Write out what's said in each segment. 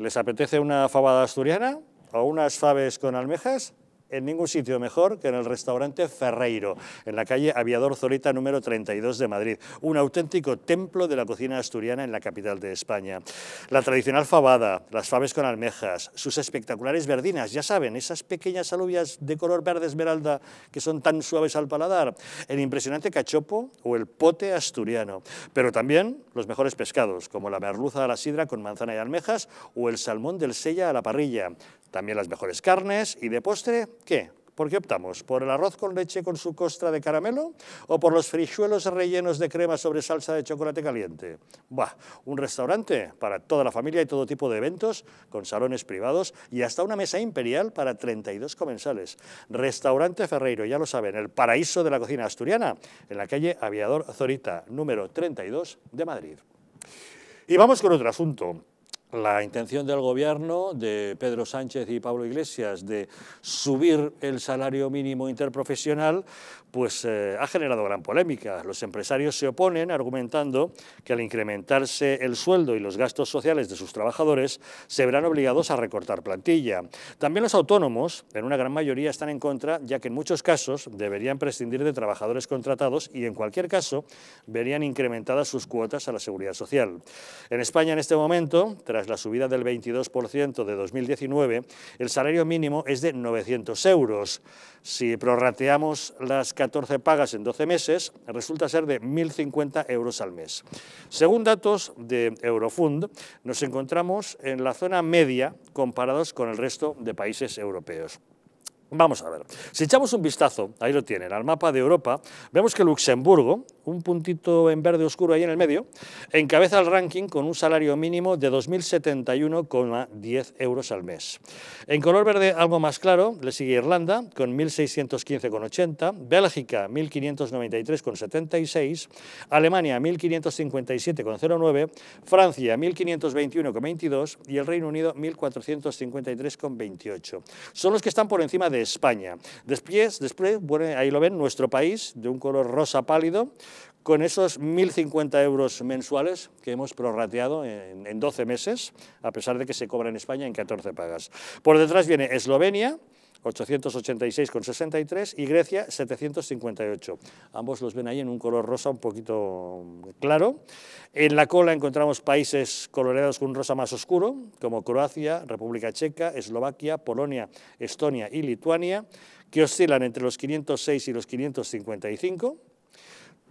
¿Les apetece una fabada asturiana? ¿O unas faves con almejas? en ningún sitio mejor que en el restaurante Ferreiro, en la calle Aviador Zorita número 32 de Madrid, un auténtico templo de la cocina asturiana en la capital de España. La tradicional fabada, las faves con almejas, sus espectaculares verdinas, ya saben, esas pequeñas alubias de color verde esmeralda que son tan suaves al paladar, el impresionante cachopo o el pote asturiano, pero también los mejores pescados, como la merluza a la sidra con manzana y almejas o el salmón del sella a la parrilla, también las mejores carnes y de postre, ¿qué? ¿Por qué optamos? ¿Por el arroz con leche con su costra de caramelo? ¿O por los frijuelos rellenos de crema sobre salsa de chocolate caliente? Buah, un restaurante para toda la familia y todo tipo de eventos, con salones privados y hasta una mesa imperial para 32 comensales. Restaurante Ferreiro, ya lo saben, el paraíso de la cocina asturiana, en la calle Aviador Zorita, número 32 de Madrid. Y vamos con otro asunto la intención del gobierno de Pedro Sánchez y Pablo Iglesias de subir el salario mínimo interprofesional, pues eh, ha generado gran polémica. Los empresarios se oponen argumentando que al incrementarse el sueldo y los gastos sociales de sus trabajadores, se verán obligados a recortar plantilla. También los autónomos, en una gran mayoría, están en contra, ya que en muchos casos deberían prescindir de trabajadores contratados y en cualquier caso verían incrementadas sus cuotas a la seguridad social. En España, en este momento, tras la subida del 22% de 2019, el salario mínimo es de 900 euros. Si prorrateamos las 14 pagas en 12 meses, resulta ser de 1.050 euros al mes. Según datos de Eurofund, nos encontramos en la zona media comparados con el resto de países europeos. Vamos a ver, si echamos un vistazo, ahí lo tienen, al mapa de Europa, vemos que Luxemburgo, un puntito en verde oscuro ahí en el medio, encabeza el ranking con un salario mínimo de 2.071,10 euros al mes. En color verde algo más claro, le sigue Irlanda con 1.615,80, Bélgica 1.593,76, Alemania 1.557,09, Francia 1.521,22 y el Reino Unido 1.453,28. Son los que están por encima de España. Después, ahí lo ven, nuestro país, de un color rosa pálido, con esos 1.050 euros mensuales que hemos prorrateado en, en 12 meses, a pesar de que se cobra en España en 14 pagas. Por detrás viene Eslovenia, 886,63 y Grecia 758. Ambos los ven ahí en un color rosa un poquito claro. En la cola encontramos países coloreados con un rosa más oscuro, como Croacia, República Checa, Eslovaquia, Polonia, Estonia y Lituania, que oscilan entre los 506 y los 555.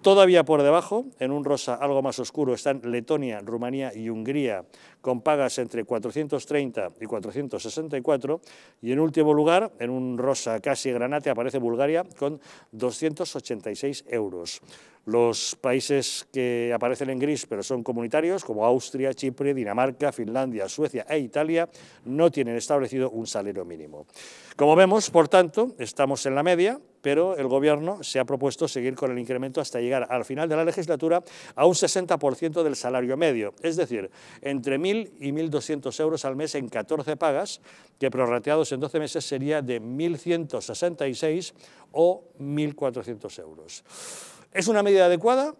Todavía por debajo, en un rosa algo más oscuro, están Letonia, Rumanía y Hungría, con pagas entre 430 y 464. Y en último lugar, en un rosa casi granate, aparece Bulgaria con 286 euros. Los países que aparecen en gris, pero son comunitarios, como Austria, Chipre, Dinamarca, Finlandia, Suecia e Italia, no tienen establecido un salario mínimo. Como vemos, por tanto, estamos en la media, pero el Gobierno se ha propuesto seguir con el incremento hasta llegar al final de la legislatura a un 60% del salario medio, es decir, entre 1.000 y 1.200 euros al mes en 14 pagas, que prorrateados en 12 meses sería de 1.166 o 1.400 euros. ¿Es una medida adecuada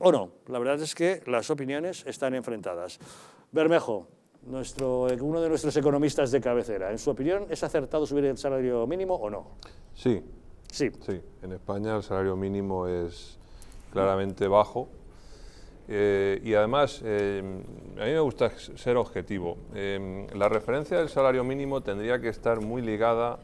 o no? La verdad es que las opiniones están enfrentadas. Bermejo, nuestro, uno de nuestros economistas de cabecera, en su opinión, ¿es acertado subir el salario mínimo o no? Sí, Sí. Sí, en España el salario mínimo es claramente bajo. Eh, y además, eh, a mí me gusta ser objetivo. Eh, la referencia del salario mínimo tendría que estar muy ligada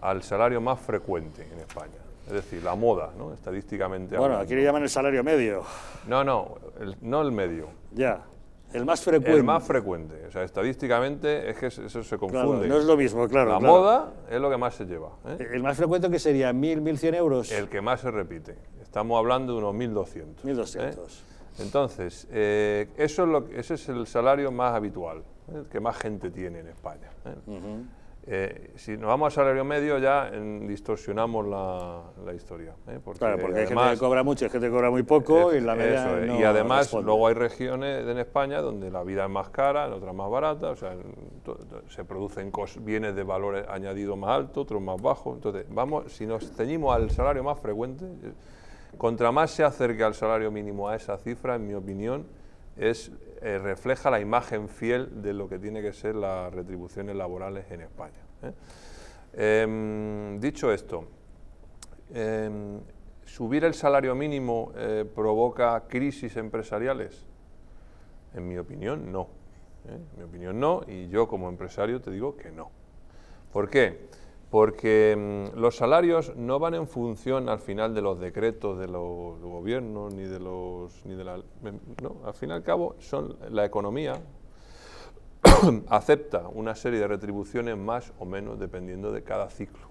al salario más frecuente en España. Es decir, la moda, ¿no? Estadísticamente. Bueno, aquí le llaman el salario medio. No, no, no el medio. Ya. El más frecuente. El más frecuente. O sea, estadísticamente es que eso se confunde. no es lo mismo, claro. La moda es lo que más se lleva. ¿eh? Eh, el más frecuente que sería 1.000, 1.100 euros. El que más se repite. Estamos hablando de unos 1.200. 1.200. ¿eh? Entonces, eso es lo, ese es el salario más habitual, el que más gente tiene en España. Eh, si nos vamos al salario medio ya distorsionamos la, historia. ¿eh? Porque claro, porque hay gente que cobra mucho, hay gente que cobra muy poco y la media Y además luego hay regiones en España donde la vida es más cara, en otras más barata, o sea, se producen bienes de valor añadido más alto, otros más bajos. Entonces, vamos, si nos ceñimos al salario más frecuente, contra más se acerque al salario mínimo a esa cifra, en mi opinión, eh, refleja la imagen fiel de lo que tiene que ser las retribuciones laborales en España. ¿eh? Em, dicho esto, em, ¿subir el salario mínimo eh, provoca crisis empresariales? En mi opinión, no. En mi opinión, no, y yo como empresario te digo que no. ¿Por qué? porque mm, los salarios no van en función al final de los decretos de los, gobiernos ni de los ni de la no, al fin y al cabo son la economía acepta una serie de retribuciones más o menos dependiendo de cada ciclo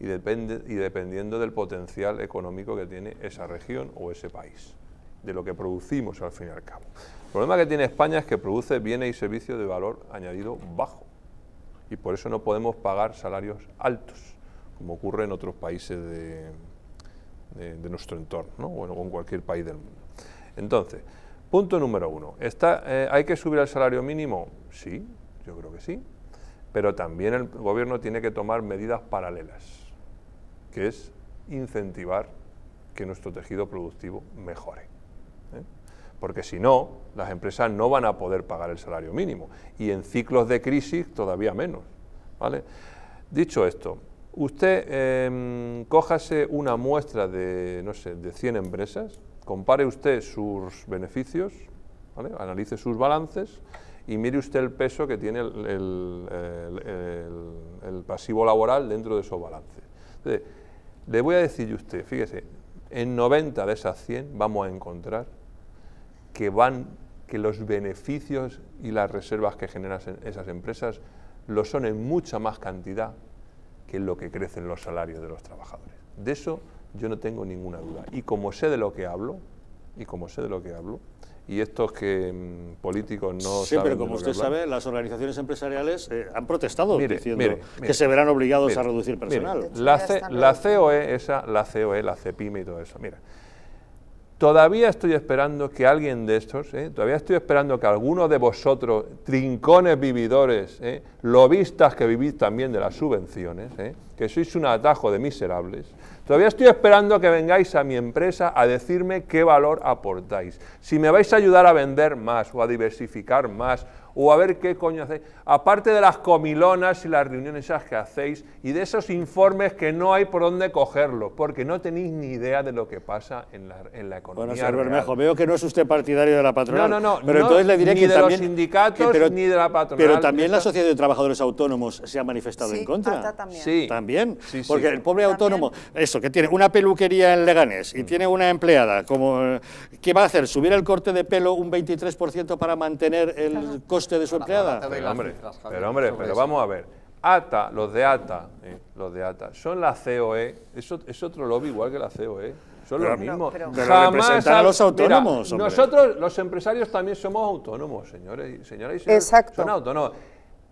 y depende y dependiendo del potencial económico que tiene esa región o ese país de lo que producimos al fin y al cabo. El problema que tiene España es que produce bienes y servicios de valor añadido bajo y por eso no podemos pagar salarios altos, como ocurre en otros países de, nuestro entorno, ¿no? bueno, con cualquier país del mundo. Entonces, punto número uno, ¿está, eh, ¿hay que subir el salario mínimo? Sí, yo creo que sí, pero también el gobierno tiene que tomar medidas paralelas, que es incentivar que nuestro tejido productivo mejore. ¿eh? porque si no, las empresas no van a poder pagar el salario mínimo y en ciclos de crisis todavía menos. ¿vale? Dicho esto, usted em, cójase una muestra de, no sé, de 100 empresas, compare usted sus beneficios, analice sus balances y mire usted el peso que tiene el, pasivo laboral dentro de esos balances. Entonces, le voy a decir a usted, fíjese, en 90 de esas 100 vamos a encontrar que van, que los beneficios y las reservas que generan esas empresas lo son en mucha más cantidad que lo que crecen los salarios de los trabajadores. De eso yo no tengo ninguna duda. Y como sé de lo que hablo, y como sé de lo que hablo, y estos que mm, políticos no sí, pero como usted sabe, las organizaciones empresariales eh, han protestado diciendo que se verán obligados a reducir personal. La, la COE, esa, la COE, la CEPIME y todo eso, mira, Todavía estoy esperando que alguien de estos, eh, todavía estoy esperando que alguno de vosotros, trincones vividores, eh, lobistas que vivís también de las subvenciones, eh, que sois un atajo de miserables, todavía estoy esperando que vengáis a mi empresa a decirme qué valor aportáis. Si me vais a ayudar a vender más o a diversificar más o a ver qué coño hacéis. Aparte de las comilonas y las reuniones esas que hacéis y de esos informes que no hay por dónde cogerlos, porque no tenéis ni idea de lo que pasa en la, en la economía. Bueno, señor Bermejo, veo que no es usted partidario de la patronal. No, no, no. Pero entonces le diré ni de los sindicatos ni de la patronal. Pero también la Sociedad de Trabajadores Autónomos se ha manifestado en contra. Sí, también. Sí, porque el pobre autónomo, eso, que tiene una peluquería en Leganés y mm. tiene una empleada, como, eh, ¿qué va a hacer? ¿Subir el corte de pelo un 23% para mantener el costo de su Pero hombre, pero, vamos a ver. ATA, los de ATA, eh, los de ATA, son la COE, es, es otro lobby igual que la COE. Son los mismos. Pero, representan a los autónomos. nosotros, los empresarios, también somos autónomos, señores y señoras. Y Exacto. Son autónomos.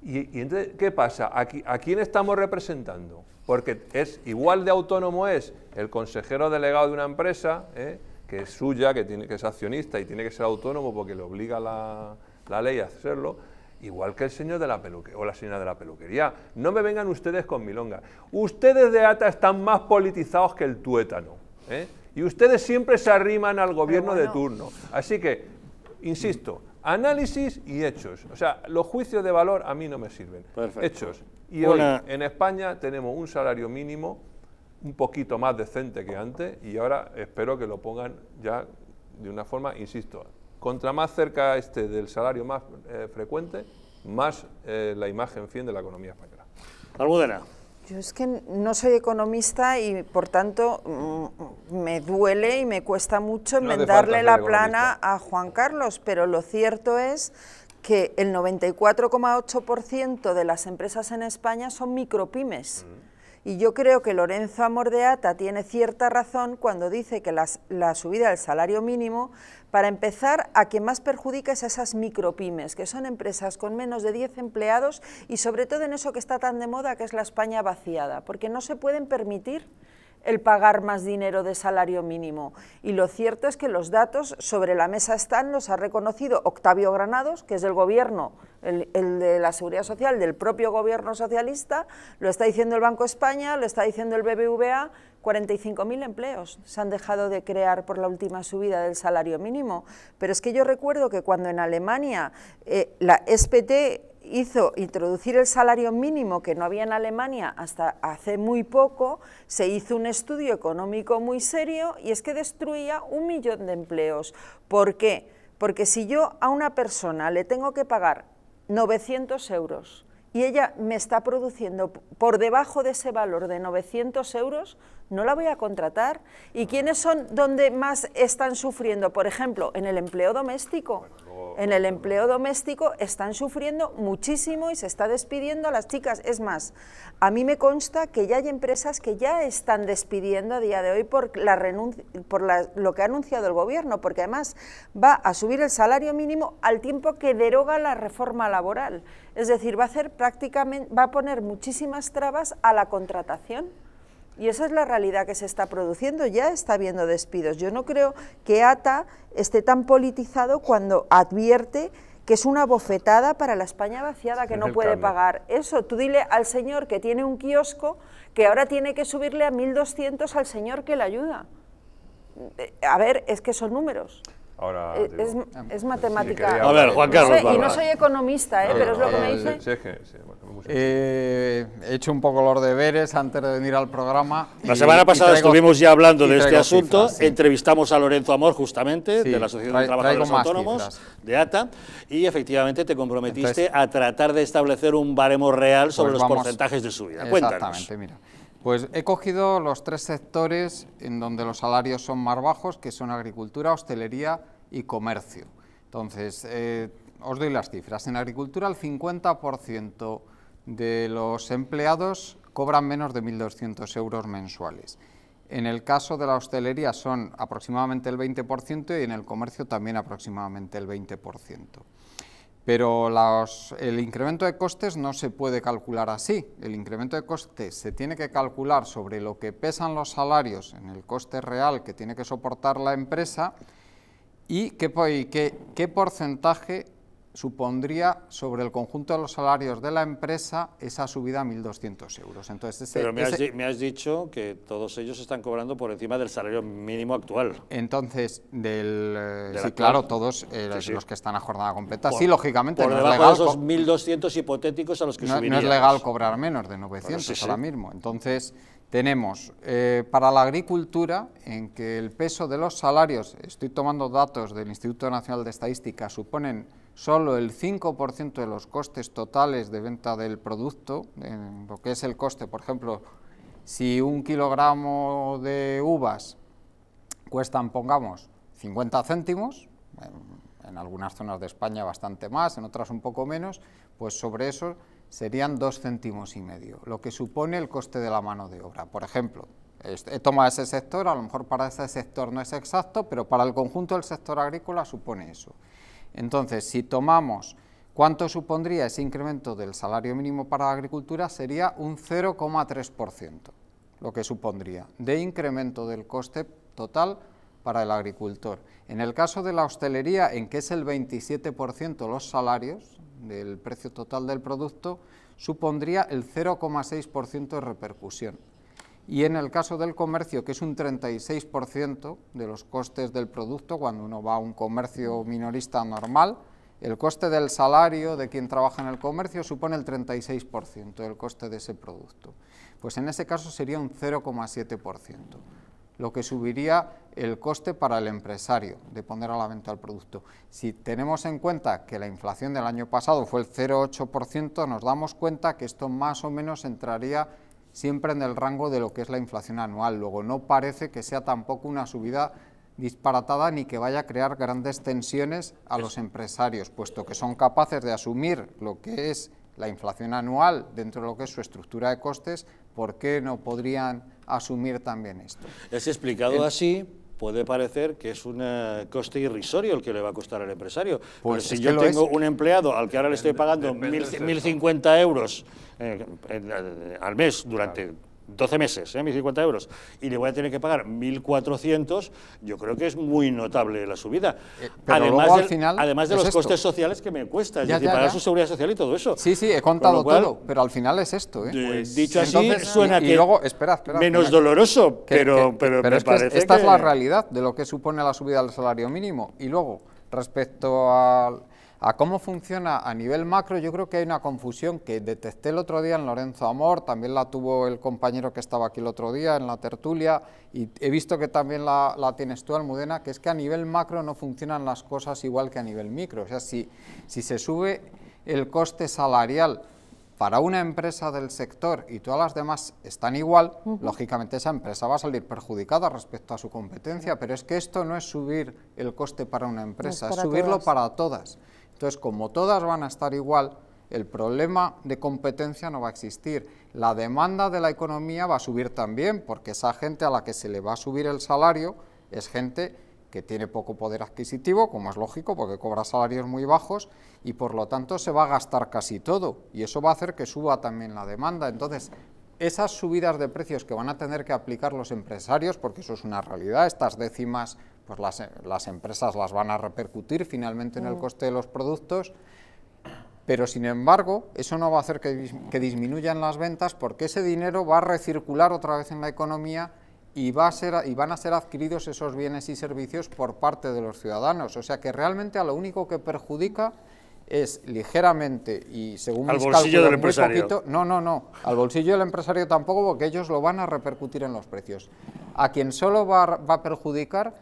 Y, entonces, ¿qué pasa? ¿A quién estamos representando? Porque es igual de autónomo es el consejero delegado de una empresa, eh, que es suya, que, que es accionista y tiene que ser autónomo porque le obliga la, la ley hacerlo, igual que el señor de la peluquería o la señora de la peluquería. No me vengan ustedes con milonga. Ustedes de ATA están más politizados que el tuétano. ¿eh? Y ustedes siempre se arriman al gobierno de turno. Así que, insisto, análisis y hechos. O sea, los juicios de valor a mí no me sirven. Hechos. Y hoy en España tenemos un salario mínimo un poquito más decente que antes y ahora espero que lo pongan ya de una forma, insisto, contra más cerca este del salario más eh, frecuente, más eh, la imagen fin de la economía española. Almudena. Yo es que no soy economista y por tanto mm, me duele y me cuesta mucho enmendarle la plana a Juan Carlos, pero lo cierto es que el 94,8% de las empresas en España son micropymes. Mm. Y yo creo que Lorenzo Amordeata tiene cierta razón cuando dice que la subida del salario mínimo, para empezar, a que más perjudica es a esas micropymes, que son empresas con menos de 10 empleados y sobre todo en eso que está tan de moda, que es la España vaciada, porque no se pueden permitir el pagar más dinero de salario mínimo. Y lo cierto es que los datos sobre la mesa están, los ha reconocido Octavio Granados, que es del gobierno, el, de la seguridad social, del propio gobierno socialista, lo está diciendo el Banco España, lo está diciendo el BBVA, 45.000 empleos se han dejado de crear por la última subida del salario mínimo. Pero es que yo recuerdo que cuando en Alemania eh, la SPT hizo introducir el salario mínimo que no había en Alemania hasta hace muy poco, se hizo un estudio económico muy serio y es que destruía un millón de empleos. ¿Por qué? Porque si yo a una persona le tengo que pagar 900 euros y ella me está produciendo por debajo de ese valor de 900 euros, no la voy a contratar. ¿Y quiénes son donde más están sufriendo? Por ejemplo, en el empleo doméstico en el empleo doméstico están sufriendo muchísimo y se está despidiendo a las chicas. Es más, a mí me consta que ya hay empresas que ya están despidiendo a día de hoy por, lo que ha anunciado el gobierno, porque además va a subir el salario mínimo al tiempo que deroga la reforma laboral. Es decir, va a hacer prácticamente, va a poner muchísimas trabas a la contratación. Y esa es la realidad que se está produciendo, ya está habiendo despidos. Yo no creo que ATA esté tan politizado cuando advierte que es una bofetada para la España vaciada que no puede pagar. Eso, tú dile al señor que tiene un kiosco que ahora tiene que subirle a 1.200 al señor que le ayuda. Eh, a ver, es que son números. Ahora, eh, es, matemática. a ver, Juan Carlos. y no soy economista, ¿eh? pero es lo que me dice. Eh, he hecho un poco los deberes antes de venir al programa. La semana pasada estuvimos ya hablando de este asunto. Entrevistamos a Lorenzo Amor, justamente, de la Asociación de Trabajadores Autónomos, de ATA, y efectivamente te comprometiste a tratar de establecer un baremo real sobre pues los porcentajes de subida. Exactamente, Cuéntanos. mira. Pues he cogido los tres sectores en donde los salarios son más bajos, que son agricultura, hostelería y comercio. Entonces, eh, os doy las cifras. En agricultura el 50% de los empleados cobran menos de 1.200 euros mensuales. En el caso de la hostelería son aproximadamente el 20% y en el comercio también aproximadamente el 20%. Pero el incremento de costes no se puede calcular así. El incremento de costes se tiene que calcular sobre lo que pesan los salarios en el coste real que tiene que soportar la empresa y qué porcentaje supondría sobre el conjunto de los salarios de la empresa esa subida a 1.200 euros. Entonces, Pero me, has, dicho que todos ellos están cobrando por encima del salario mínimo actual. Entonces, del, eh, sí, claro, todos eh, los que están a jornada completa, sí, lógicamente. Por no es legal 1.200 hipotéticos a los que no, no es legal cobrar menos de 900 ahora mismo. Entonces, tenemos eh, para la agricultura, en que el peso de los salarios, estoy tomando datos del Instituto Nacional de Estadística, suponen solo el 5% de los costes totales de venta del producto, lo que es el coste, por ejemplo, si un kilogramo de uvas cuestan, pongamos, 50 céntimos, en, algunas zonas de España bastante más, en otras un poco menos, pues sobre eso serían 2 céntimos y medio, lo que supone el coste de la mano de obra. Por ejemplo, he tomado ese sector, a lo mejor para ese sector no es exacto, pero para el conjunto del sector agrícola supone eso. Entonces, si tomamos cuánto supondría ese incremento del salario mínimo para la agricultura, sería un 0,3%, lo que supondría de incremento del coste total para el agricultor. En el caso de la hostelería, en que es el 27% los salarios del precio total del producto, supondría el 0,6% de repercusión y en el caso del comercio, que es un 36% de los costes del producto, cuando uno va a un comercio minorista normal, el coste del salario de quien trabaja en el comercio supone el 36% del coste de ese producto. Pues en ese caso sería un 0,7%, lo que subiría el coste para el empresario de poner a la venta el producto. Si tenemos en cuenta que la inflación del año pasado fue el 0,8%, nos damos cuenta que esto más o menos entraría siempre en el rango de lo que es la inflación anual. Luego, no parece que sea tampoco una subida disparatada ni que vaya a crear grandes tensiones a los empresarios, puesto que son capaces de asumir lo que es la inflación anual dentro de lo que es su estructura de costes, ¿por qué no podrían asumir también esto? Es explicado así, puede parecer que es un eh, coste irrisorio el que le va a costar al empresario. Pues si yo tengo un empleado al que ahora le estoy pagando 1.050 euros eh, eh, al mes durante 12 meses, ¿eh? mis 50 euros, y le voy a tener que pagar 1.400, yo creo que es muy notable la subida. Eh, además, final, además de los costes sociales que me cuesta, es pagar su seguridad social y todo eso. Sí, sí, he contado todo, pero al final es esto. ¿eh? Eh, pues, dicho así, suena que menos doloroso, pero, pero, me parece que Esta es la realidad de lo que supone la subida del salario mínimo. Y luego, respecto al a cómo funciona a nivel macro, yo creo que hay una confusión que detecté el otro día en Lorenzo Amor, también la tuvo el compañero que estaba aquí el otro día en la tertulia, y he visto que también la, tienes tú, Almudena, que es que a nivel macro no funcionan las cosas igual que a nivel micro. O sea, si, se sube el coste salarial para una empresa del sector y todas las demás están igual, lógicamente esa empresa va a salir perjudicada respecto a su competencia, pero es que esto no es subir el coste para una empresa, es, subirlo para todas. Entonces, como todas van a estar igual, el problema de competencia no va a existir. La demanda de la economía va a subir también, porque esa gente a la que se le va a subir el salario es gente que tiene poco poder adquisitivo, como es lógico, porque cobra salarios muy bajos, y por lo tanto se va a gastar casi todo, y eso va a hacer que suba también la demanda. Entonces, esas subidas de precios que van a tener que aplicar los empresarios, porque eso es una realidad, estas décimas pues las, eh, las empresas las van a repercutir finalmente en el mm. coste de los productos, pero sin embargo eso no va a hacer que, disminuyan las ventas porque ese dinero va a recircular otra vez en la economía y, va a ser, y van a ser adquiridos esos bienes y servicios por parte de los ciudadanos. O sea que realmente a lo único que perjudica es ligeramente y según al mis bolsillo del empresario. Poquito, no, no, no, al bolsillo del empresario tampoco porque ellos lo van a repercutir en los precios. A quien solo va a perjudicar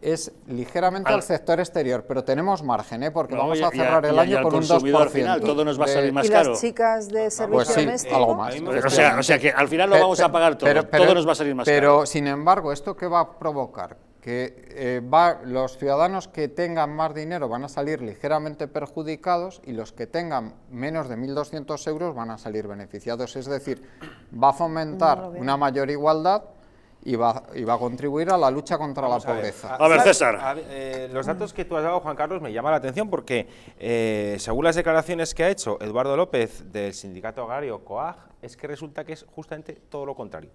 es ligeramente al, sector exterior, pero tenemos margen, ¿eh? porque vamos a cerrar el año con un 2%. Final, todo nos va a salir más caro. ¿Y las chicas de pues servicio pues sí, algo más. o, sea, o, sea, que al final lo vamos a pagar todo, todo nos va a salir más caro. Pero, sin embargo, ¿esto qué va a provocar? que eh, va, los ciudadanos que tengan más dinero van a salir ligeramente perjudicados y los que tengan menos de 1.200 euros van a salir beneficiados. Es decir, va a fomentar una mayor igualdad y va, y va a contribuir a la lucha contra la pobreza. A ver, César. Eh, los datos que tú has dado, Juan Carlos, me llama la atención porque eh, según las declaraciones que ha hecho Eduardo López del sindicato agrario COAG, es que resulta que es justamente todo lo contrario.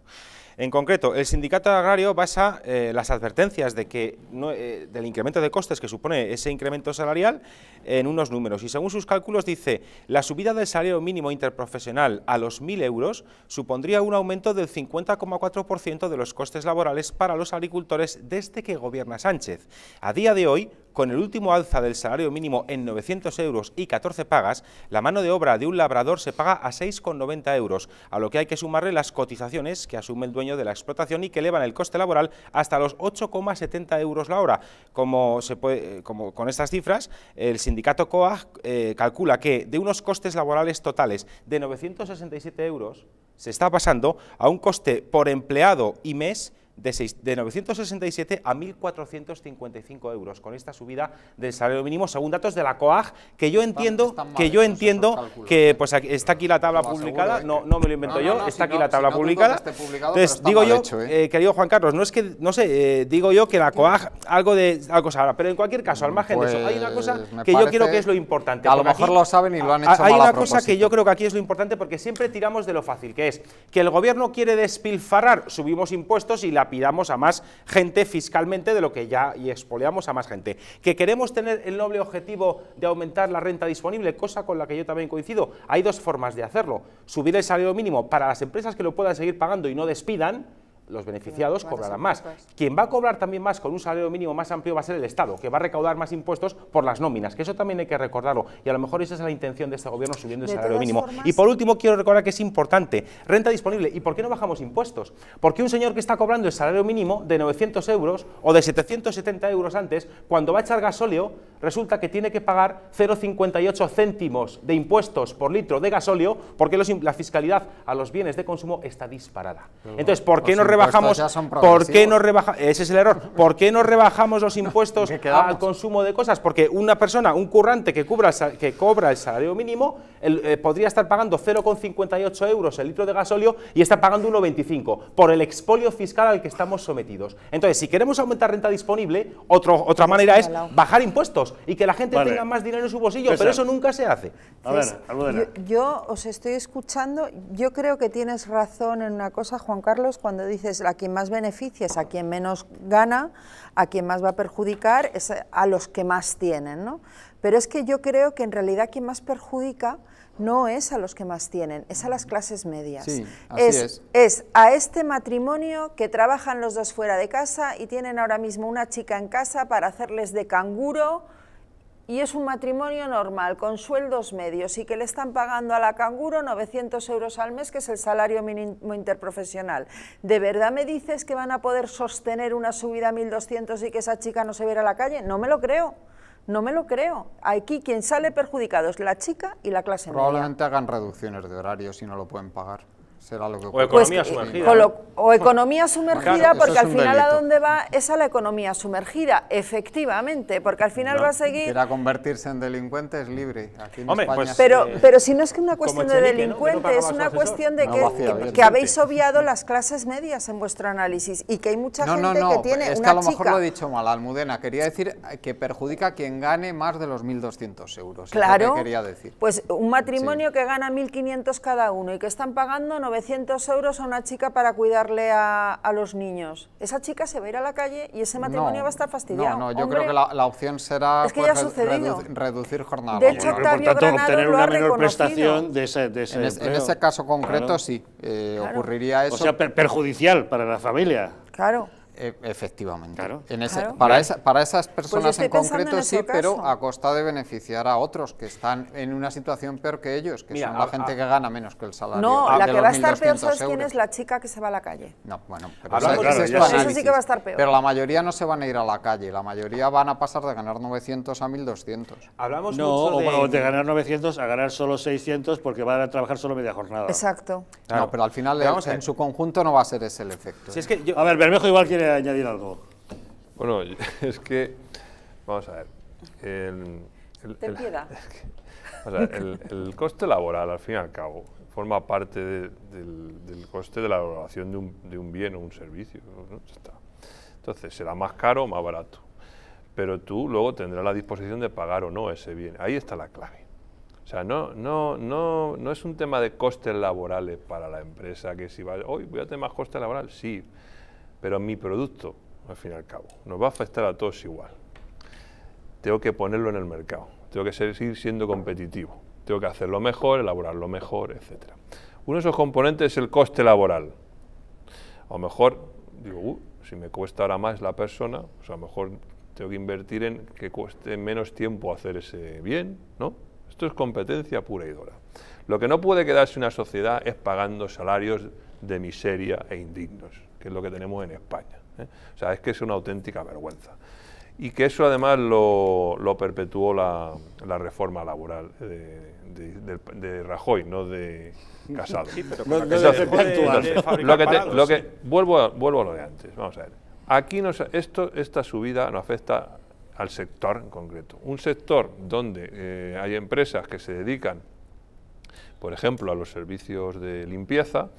En concreto, el sindicato agrario basa eh, las advertencias de que, eh, del incremento de costes que supone ese incremento salarial en unos números y según sus cálculos dice la subida del salario mínimo interprofesional a los 1.000 euros supondría un aumento del 50,4% de los costes laborales para los agricultores desde que gobierna Sánchez. A día de hoy, con el último alza del salario mínimo en 900 euros y 14 pagas, la mano de obra de un labrador se paga a 6,90 euros, a lo que hay que sumarle las cotizaciones que asume el dueño de la explotación y que elevan el coste laboral hasta los 8,70 euros la hora. Como, se puede, eh, como con estas cifras, el sindicato COAG eh, calcula que de unos costes laborales totales de 967 euros, se está pasando a un coste por empleado y mes de, de 967 a 1.455 euros con esta subida del salario mínimo según datos de la COAG, que yo entiendo que yo entiendo que pues está aquí la tabla publicada, no, no me lo invento yo, está aquí la tabla publicada. Este Entonces, digo yo, ¿eh? Eh, querido Juan Carlos, no es que, no sé, eh, digo yo que la COAG algo de algo sabrá, pero en cualquier caso, al margen de eso, hay una pues, cosa que yo creo que es lo importante. A lo mejor lo saben y lo han hecho Hay una cosa que yo creo que aquí es lo importante porque siempre tiramos de lo fácil, que es que el gobierno quiere despilfarrar, subimos impuestos y la pidamos a más gente fiscalmente de lo que ya y expoliamos a más gente. Que queremos tener el noble objetivo de aumentar la renta disponible, cosa con la que yo también coincido. Hay dos formas de hacerlo. Subir el salario mínimo para las empresas que lo puedan seguir pagando y no despidan, los beneficiados cobrarán más. Quien va a cobrar también más con un salario mínimo más amplio va a ser el Estado, que va a recaudar más impuestos por las nóminas, que eso también hay que recordarlo. Y a lo mejor esa es la intención de este gobierno subiendo el salario mínimo. Y por último, quiero recordar que es importante, renta disponible. ¿Y por qué no bajamos impuestos? Porque un señor que está cobrando el salario mínimo de 900 euros o de 770 euros antes, cuando va a echar gasóleo, resulta que tiene que pagar 0,58 céntimos de impuestos por litro de gasóleo porque la fiscalidad a los bienes de consumo está disparada. Entonces, ¿por qué ah, no rebajamos? ¿por qué no rebaja, ese es el error, ¿por qué rebajamos los impuestos al consumo de cosas? Porque una persona, un currante que, cubra, que cobra el salario mínimo, eh, podría estar pagando 0,58 euros el litro de gasóleo y está pagando 1,25 por el expolio fiscal al que estamos sometidos. Entonces, si queremos aumentar renta disponible, otro, otra manera es bajar impuestos y que la gente tenga más dinero en su bolsillo, pero eso nunca se hace. yo, os estoy escuchando, yo creo que tienes razón en una cosa, Juan Carlos, cuando dices dices, a quien más beneficia es a quien menos gana, a quien más va a perjudicar es a los que más tienen, Pero es que yo creo que en realidad quien más perjudica no es a los que más tienen, es a las clases medias. es. a este matrimonio que trabajan los dos fuera de casa y tienen ahora mismo una chica en casa para hacerles de canguro y es un matrimonio normal, con sueldos medios, y que le están pagando a la canguro 900 euros al mes, que es el salario mínimo interprofesional. ¿De verdad me dices que van a poder sostener una subida a 1.200 y que esa chica no se viera a la calle? No me lo creo. No me lo creo. Aquí quien sale perjudicado es la chica y la clase media. Probablemente hagan reducciones de horario si no lo pueden pagar. Pues, o economía sumergida. o economía sumergida, porque al final a dónde va es a la economía sumergida, efectivamente, porque al final va a seguir... a convertirse en delincuente es libre. Pues, pero, eh, pero si no es que una cuestión de delincuente, es una cuestión de que, que, habéis obviado las clases medias en vuestro análisis y que hay mucha gente que tiene es que a lo mejor lo he dicho mal, Almudena, quería decir que perjudica a quien gane más de los 1.200 euros. Claro, quería decir. pues un matrimonio que gana 1.500 cada uno y que están pagando 900 euros a una chica para cuidarle a, los niños. Esa chica se va a ir a la calle y ese matrimonio va a estar fastidiado. No, no, yo creo que la, opción será pues, reducir jornada. De hecho, por tanto, obtener una menor prestación de ese, en, ese caso concreto, sí, eh, ocurriría eso. O sea, perjudicial para la familia. Claro. E, efectivamente. En ese, Para, para esas pues personas en concreto sí, pero a costa de beneficiar a otros que están en una situación peor que ellos, que son la gente que gana menos que el salario. No, la que va a estar peor, ¿sabes quién es? La chica que se va a la calle. No, bueno, pero eso, sí que va a estar peor. Pero la mayoría no se van a ir a la calle, la mayoría van a pasar de ganar 900 a 1200. Hablamos mucho de... ganar 900 a ganar solo 600 porque van a trabajar solo media jornada. Exacto. No, pero al final en su conjunto no va a ser ese el efecto. Si es ¿eh? que a ver, Bermejo igual quiere añadir algo? Bueno, es que, vamos a ver, el, piedad. el, coste laboral, al fin y al cabo, forma parte del, coste de la valoración de un, de un bien o un servicio. Entonces, será más caro o más barato. Pero tú luego tendrás la disposición de pagar o no ese bien. Ahí está la clave. O sea, no, no, no, no es un tema de costes laborales para la empresa, que si va, hoy voy a tener más costes laborales, sí, pero mi producto, al fin y al cabo, nos va a afectar a todos igual. Tengo que ponerlo en el mercado, tengo que seguir siendo competitivo, tengo que hacerlo mejor, elaborarlo mejor, etc. Uno de esos componentes es el coste laboral. A lo mejor, digo, uh, si me cuesta ahora más la persona, pues a lo mejor tengo que invertir en que cueste menos tiempo hacer ese bien, ¿no? Esto es competencia pura y dura. Lo que no puede quedarse una sociedad es pagando salarios de miseria e indignos que es lo que tenemos en España. ¿eh? O sea, es que es una auténtica vergüenza. Y que eso además lo, perpetuó la, reforma laboral de, Rajoy, no de Casado. que, vuelvo, a, vuelvo a lo de antes, vamos a ver. Aquí esto, esta subida nos afecta al sector en concreto. Un sector donde eh, hay empresas que se dedican, por ejemplo, a los servicios de limpieza,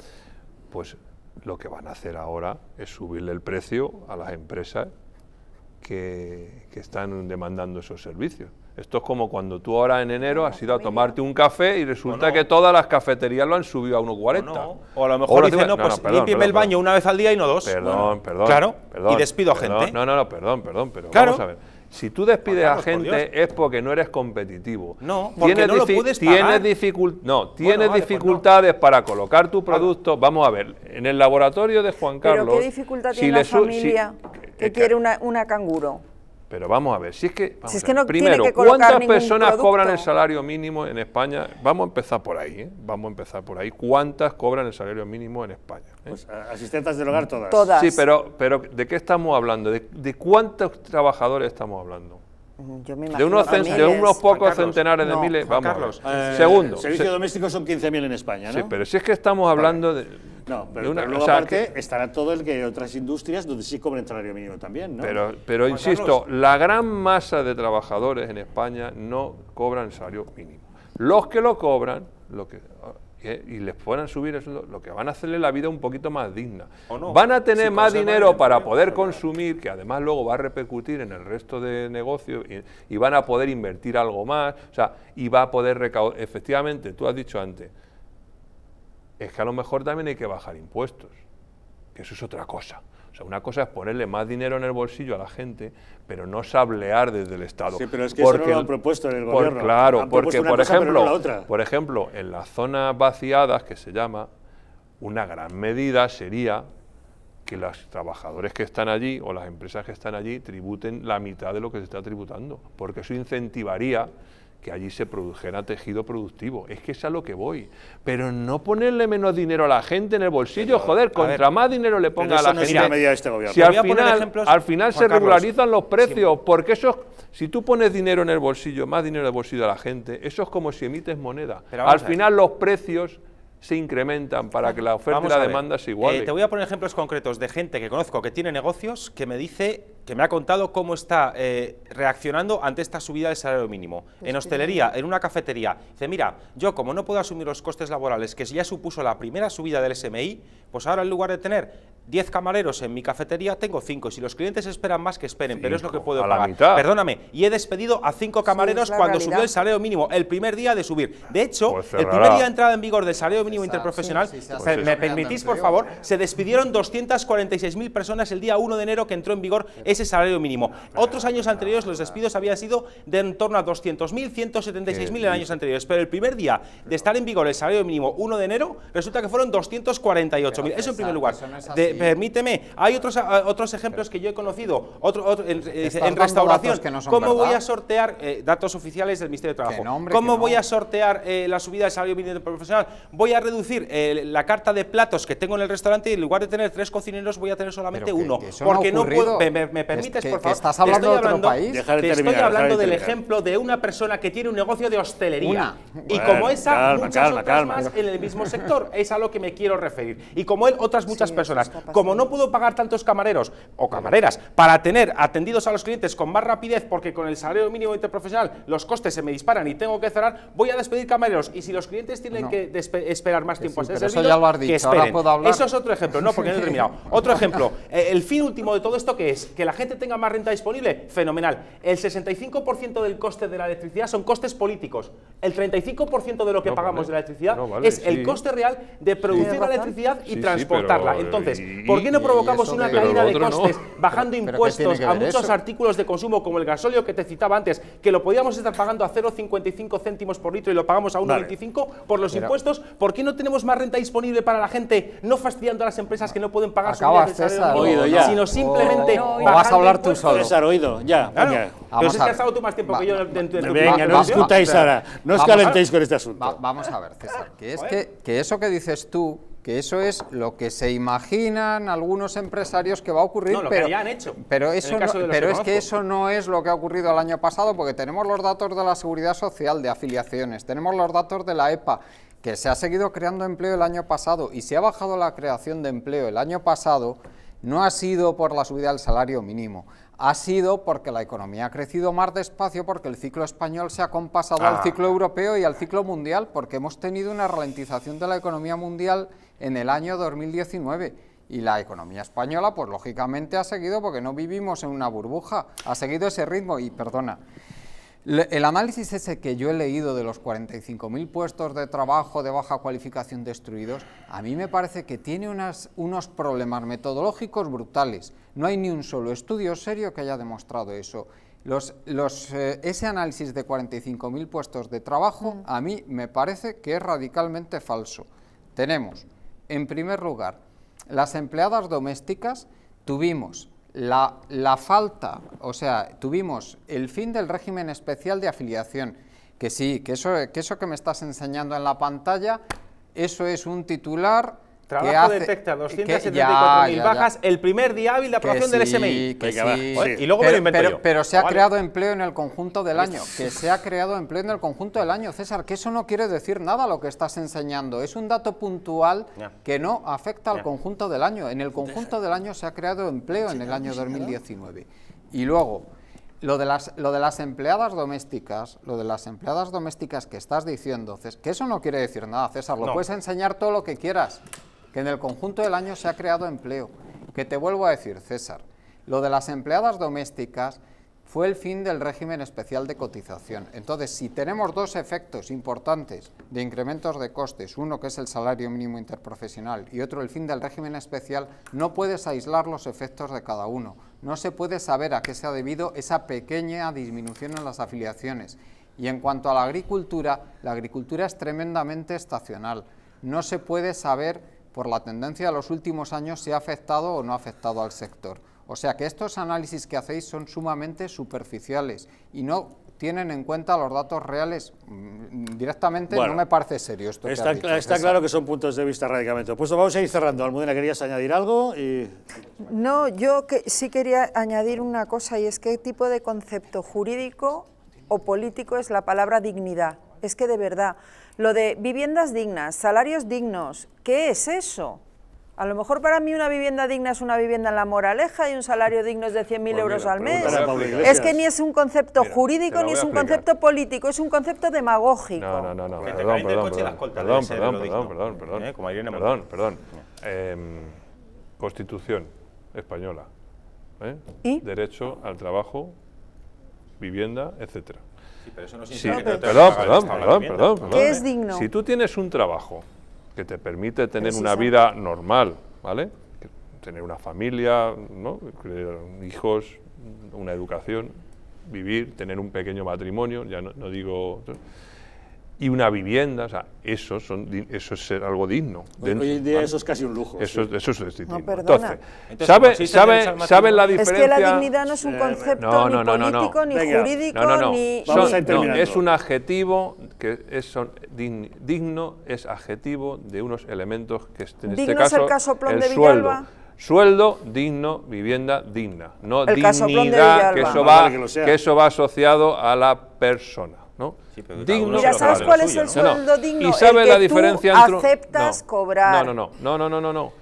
pues lo que van a hacer ahora es subirle el precio a las empresas que, están demandando esos servicios. Esto es como cuando tú ahora en enero has ido a tomarte un café y resulta que todas las cafeterías lo han subido a 1,40. O, o a lo mejor dicen, no, pues perdón, el baño una vez al día y no dos. Perdón, perdón. Claro, y despido a gente. No, no, no, perdón, perdón, pero vamos a ver. Si tú despides a gente es porque no eres competitivo. No, tienes no lo puedes Tienes, no, tienes pues dificultades para colocar tu producto. Vamos a ver, en el laboratorio de Juan Carlos... qué dificultad tiene la familia que, quiere una canguro? Pero vamos a ver, si es que, primero, ¿cuántas personas cobran el salario mínimo en España? Vamos a empezar por ahí, ¿eh? vamos a empezar por ahí. ¿Cuántas cobran el salario mínimo en España? Eh? Pues, asistentes del hogar todas. Todas. Sí, pero, pero ¿de qué estamos hablando? ¿De, cuántos trabajadores estamos hablando? Mm, de, unos pocos centenares de miles, vamos. Carlos, eh, Segundo. Servicio doméstico son 15.000 en España, ¿no? Sí, pero si es que estamos hablando de no, pero, luego aparte estará todo el que otras industrias donde sí cobren salario mínimo también, ¿no? Pero, insisto, la gran masa de trabajadores en España no cobran salario mínimo. Los que lo cobran, lo que eh, y les puedan subir eso, lo que van a hacerle la vida un poquito más digna. Van a tener más dinero para poder consumir, que además luego va a repercutir en el resto de negocios y, y, van a poder invertir algo más, o sea, y va a poder recaudar, efectivamente, tú has dicho antes, es que a lo mejor también hay que bajar impuestos, que eso es otra cosa. O sea, una cosa es ponerle más dinero en el bolsillo a la gente, pero no sablear desde el Estado. Sí, pero es que porque, eso no lo han propuesto en el gobierno. claro, porque por ejemplo, por ejemplo, en las zonas vaciadas que se llama, una gran medida sería que los trabajadores que están allí o las empresas que están allí tributen la mitad de lo que se está tributando, porque eso incentivaría que allí se produjera tejido productivo. Es que es a lo que voy. Pero no ponerle menos dinero a la gente en el bolsillo, joder, contra más dinero le ponga a la gente. al final, se regularizan los precios, porque eso, si tú pones dinero en el bolsillo, más dinero en el bolsillo a la gente, eso es como si emites moneda. Al final los precios se incrementan para que la oferta y la demanda se igual eh, te voy a poner ejemplos concretos de gente que conozco que tiene negocios que me dice me ha contado cómo está eh, reaccionando ante esta subida del salario mínimo. Pues en hostelería, en una cafetería. Dice, mira, yo como no puedo asumir los costes laborales que ya supuso la primera subida del SMI, pues ahora en lugar de tener 10 camareros en mi cafetería, tengo 5. Si los clientes esperan más, que esperen, pero es lo que puedo pagar. Perdóname, y he despedido a 5 camareros cuando subió el salario mínimo, el primer día de subir. De hecho, pues el primer día de entrada en vigor del salario mínimo interprofesional, pues, ¿me permitís, por favor? Se despidieron 246.000 personas el día 1 de enero que entró en vigor ese salario mínimo. Otros años anteriores los despidos habían sido de en torno a 200.000, 176.000 en años anteriores, pero el primer día de estar en vigor el salario mínimo 1 de enero resulta que fueron 248.000. Eso en primer lugar. permíteme, hay otros, otros ejemplos que yo he conocido otro, en, restauración. ¿Cómo voy a sortear eh, datos oficiales del Ministerio de Trabajo? ¿Cómo voy a sortear eh, la subida del salario mínimo profesional? Voy a reducir eh, la carta de platos que tengo en el restaurante y en lugar de tener tres cocineros voy a tener solamente uno. porque no puedo permites, que, por favor. estás hablando, de otro país. estoy hablando del ejemplo de una persona que tiene un negocio de hostelería. Y como esa, muchas otras más en el mismo sector. Es a lo que me quiero referir. Y como él, otras muchas personas. Como no puedo pagar tantos camareros o camareras para tener atendidos a los clientes con más rapidez, porque con el salario mínimo interprofesional los costes se me disparan y tengo que cerrar, voy a despedir camareros. Y si los clientes tienen que esperar más tiempo a ser servidos, eso Eso es otro ejemplo. No, porque no he terminado. otro ejemplo. Eh, el fin último de todo esto que es que la gente tenga más renta disponible, fenomenal. El 65% del coste de la electricidad son costes políticos. El 35% de lo que pagamos de la electricidad es el coste real de producir la electricidad y transportarla. Eh, Entonces, ¿por qué no provocamos una caída de costes bajando impuestos a muchos artículos de consumo como el gasóleo que te citaba antes, que lo podíamos estar pagando a 0,55 céntimos por litro y lo pagamos a 1,25 por los impuestos? ¿Por qué no tenemos más renta disponible para la gente, no fastidiando a las empresas que no pueden pagar su sino simplemente hablar tú solo. oído, ya. no discutáis ahora, no os calentéis con este asunto. vamos a ver, César, que, es que, eso que dices tú que eso es lo que se imaginan algunos empresarios que va a ocurrir, no, lo pero, que ya han hecho, pero, es que eso no es lo que ha ocurrido el año pasado, porque tenemos los datos de la Seguridad Social, de afiliaciones, tenemos los datos de la EPA, que se ha seguido creando empleo el año pasado y se ha bajado la creación de empleo el año pasado, no ha sido por la subida del salario mínimo, ha sido porque la economía ha crecido más despacio, porque el ciclo español se ha compasado al ah. ciclo europeo y al ciclo mundial, porque hemos tenido una ralentización de la economía mundial en el año 2019. Y la economía española, pues lógicamente ha seguido, porque no vivimos en una burbuja, ha seguido ese ritmo y, perdona, el análisis ese que yo he leído de los 45.000 puestos de trabajo de baja cualificación destruidos, a mí me parece que tiene unos problemas metodológicos brutales. No hay ni un solo estudio serio que haya demostrado eso. Los, eh, ese análisis de 45.000 puestos de trabajo mm. a mí me parece que es radicalmente falso. Tenemos, en primer lugar, las empleadas domésticas tuvimos la, la falta, o sea, tuvimos el fin del régimen especial de afiliación, que sí, que eso que, eso que me estás enseñando en la pantalla, eso es un titular Trabajo detecta 274.000 bajas el primer día hábil de aprobación del SMI. y luego pero, me lo invento pero, se ha ah, creado empleo en el conjunto del pues año. Que se ha creado empleo en el conjunto del año, César. Que eso no quiere decir nada lo que estás enseñando. Es un dato puntual que no afecta al conjunto del año. En el conjunto del año se ha creado empleo en el año 2019. Y luego... Lo de, las, lo de las empleadas domésticas, lo de las empleadas domésticas que estás diciendo, que eso no quiere decir nada, César, lo puedes enseñar todo lo que quieras que en el conjunto del año se ha creado empleo, que te vuelvo a decir, César, lo de las empleadas domésticas fue el fin del régimen especial de cotización. Entonces, si tenemos dos efectos importantes de incrementos de costes, uno que es el salario mínimo interprofesional y otro el fin del régimen especial, no puedes aislar los efectos de cada uno. No se puede saber a qué se ha debido esa pequeña disminución en las afiliaciones. Y en cuanto a la agricultura, la agricultura es tremendamente estacional. No se puede saber por la tendencia de los últimos años si ha afectado o no ha afectado al sector. O sea que estos análisis que hacéis son sumamente superficiales y no tienen en cuenta los datos reales mm, directamente no me parece serio esto está, claro que son puntos de vista radicalmente Pues vamos a ir cerrando Almudena querías añadir algo no yo que, sí quería añadir una cosa y es qué tipo de concepto jurídico o político es la palabra dignidad es que de verdad lo de viviendas dignas, salarios dignos, ¿qué es eso? A lo mejor para mí una vivienda digna es una vivienda en la moraleja y un salario digno es de 100.000 pues euros al mes. Es que ni es un concepto jurídico ni es un concepto político, es un concepto demagógico. No, no, no, Perdón, perdón, eh, perdón, perdón, perdón, em, perdón, perdón, perdón, Constitución española. ¿eh? Derecho al trabajo, vivienda, etcétera. Sí, pero eso no es digno? Si tú tienes un trabajo que te permite tener una vida normal, ¿vale? Tener una familia, ¿no? hijos, una educación, vivir, tener un pequeño matrimonio, ya no digo y una vivienda, o sea, eso, son, eso es ser algo digno. Hoy, en día eso es casi un lujo. Eso, es eso es digno. No, Entonces, ¿sabe, sabe, la diferencia? Es que la dignidad no es un concepto ni político, ni jurídico, ni... no, es un adjetivo, que es, digno es adjetivo de unos elementos que en este caso... el caso el de Villalba? Sueldo, digno, vivienda digna. No dignidad, que eso, va, que eso va asociado a la persona. Ya ¿sabes cuál es el sueldo digno? ¿Y sabes la diferencia entre aceptas cobrar? No, no, no, no, no, no,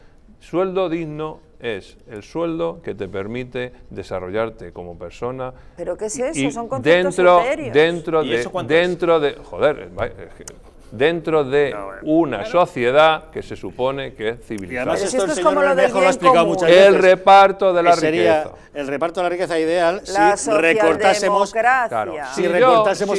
Sueldo digno es el sueldo que te permite desarrollarte como persona. ¿Pero qué es eso? Son conceptos dentro, Dentro de, dentro de... Joder, dentro de ah, una sociedad que se supone que es civilizada. esto, esto el lo, El reparto de la riqueza. El reparto de la riqueza ideal si recortásemos,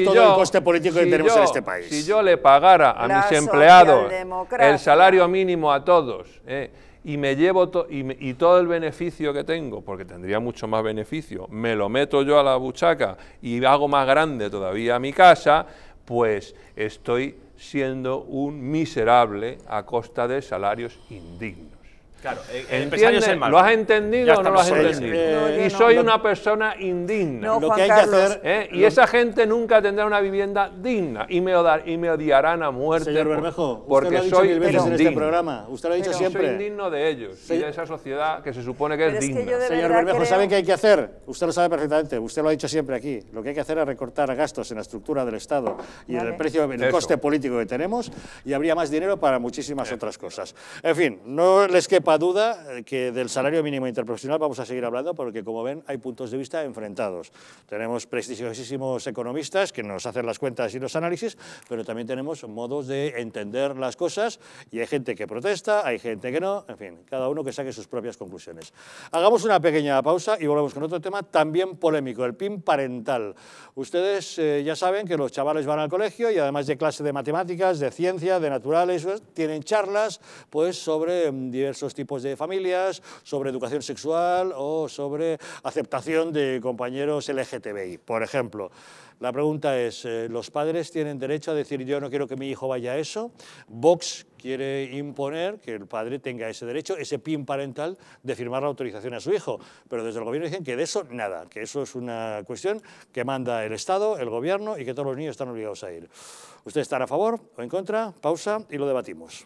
todo el coste político que tenemos en este país. Si yo le pagara a mis empleados el salario mínimo a todos... Eh, y me llevo y, todo el beneficio que tengo, porque tendría mucho más beneficio, me lo meto yo a la buchaca y hago más grande todavía mi casa, pues estoy siendo un miserable a costa de salarios indignos. Claro, e-, e-, el, empresario es el malo. ¿Lo has entendido o no lo has entendido? y soy una persona indigna. lo que hay que hacer, ¿Eh? Y esa gente nunca tendrá una vivienda digna y me, odiarán a muerte. Señor Bermejo, porque usted lo ha dicho soy indigno. en este programa. Usted lo ha dicho siempre. Soy indigno de ellos y de esa sociedad que se supone que es, digna. Señor Bermejo, ¿saben qué hay que hacer? Usted lo sabe perfectamente. Usted lo ha dicho siempre aquí. Lo que hay que hacer es recortar gastos en la estructura del Estado y en el precio, coste político que tenemos y habría más dinero para muchísimas otras cosas. En fin, no les quepa duda eh, que del salario mínimo interprofesional vamos a seguir hablando porque, como ven, hay puntos de vista enfrentados. Tenemos prestigiosísimos economistas que nos hacen las cuentas y los análisis, pero también tenemos modos de entender las cosas y hay gente que protesta, hay gente que no, en fin, cada uno que saque sus propias conclusiones. Hagamos una pequeña pausa y volvemos con otro tema también polémico, el PIN parental. Ustedes eh, ya saben que los chavales van al colegio y además de clase de matemáticas, de ciencia, de naturales, pues, tienen charlas pues, sobre mm, diversos tipos tipos de familias, sobre educación sexual o sobre aceptación de compañeros LGTBI, por ejemplo. La pregunta es, eh, ¿los padres tienen derecho a decir yo no quiero que mi hijo vaya a eso? Vox quiere imponer que el padre tenga ese derecho, ese pin parental de firmar la autorización a su hijo. Pero desde el gobierno dicen que de eso nada, que eso es una cuestión que manda el Estado, el gobierno y que todos los niños están obligados a ir. ¿Usted estará a favor o en contra? Pausa y lo debatimos.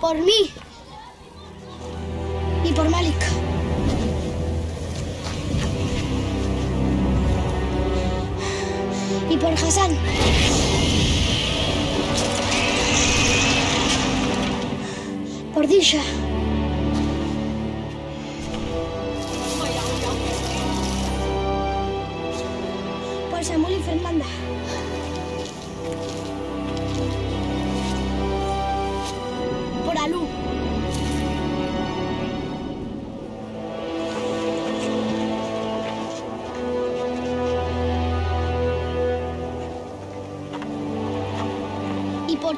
Por mí. Y por Malik. Y por Hassan. Por Disha.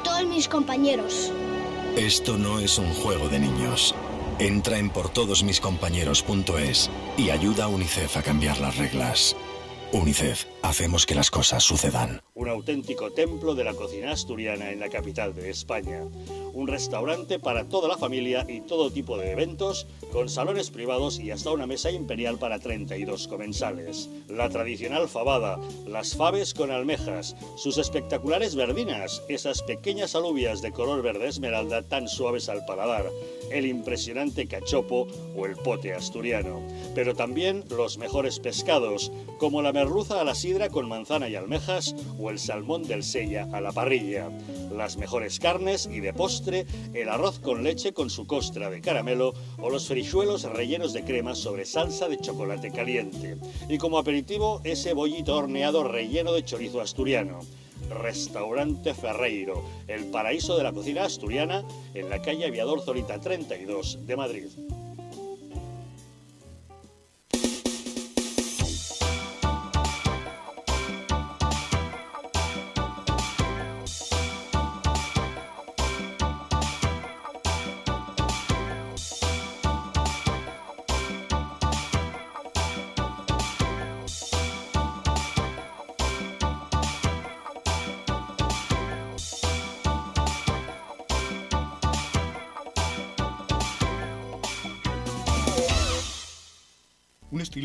todos mis compañeros. Esto no es un juego de niños. Entra en portodosmiscompañeros.es y ayuda a UNICEF a cambiar las reglas. UNICEF, hacemos que las cosas sucedan. Un auténtico templo de la cocina asturiana en la capital de España. Un restaurante para toda la familia y todo tipo de eventos con salones privados y hasta una mesa imperial para 32 comensales. La tradicional fabada, las faves con almejas, sus espectaculares verdinas, esas pequeñas alubias de color verde esmeralda tan suaves al paladar, el impresionante cachopo o el pote asturiano, pero también los mejores pescados, como la merluza a la sidra con manzana y almejas o el salmón del sella a la parrilla, las mejores carnes y de postre el arroz con leche con su costra de caramelo o los Chuelos rellenos de crema sobre salsa de chocolate caliente. Y como aperitivo, ese bollito horneado relleno de chorizo asturiano. Restaurante Ferreiro, el paraíso de la cocina asturiana en la calle Aviador Zorita 32 de Madrid.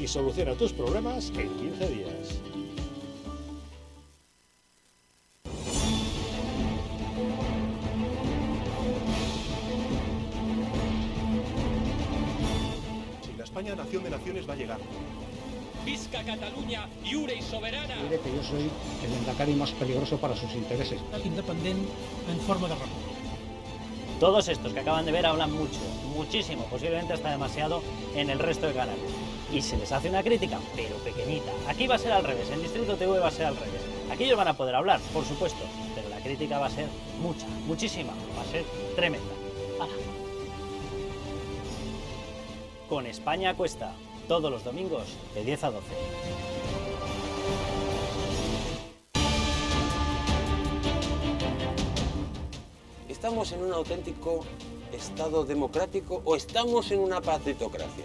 y soluciona tus problemas en 15 días. Si la España, nación de naciones va a llegar. Visca Cataluña, yure y soberana. Mire que yo soy el endacari más peligroso para sus intereses. Independiente en forma de república. Todos estos que acaban de ver hablan mucho, muchísimo, posiblemente hasta demasiado en el resto de canales y se les hace una crítica, pero pequeñita. Aquí va a ser al revés, en Distrito TV va a ser al revés. Aquí ellos van a poder hablar, por supuesto, pero la crítica va a ser mucha, muchísima, va a ser tremenda. Con España Cuesta, todos los domingos de 10 a 12. ¿Estamos en un auténtico Estado democrático o estamos en una patritocracia?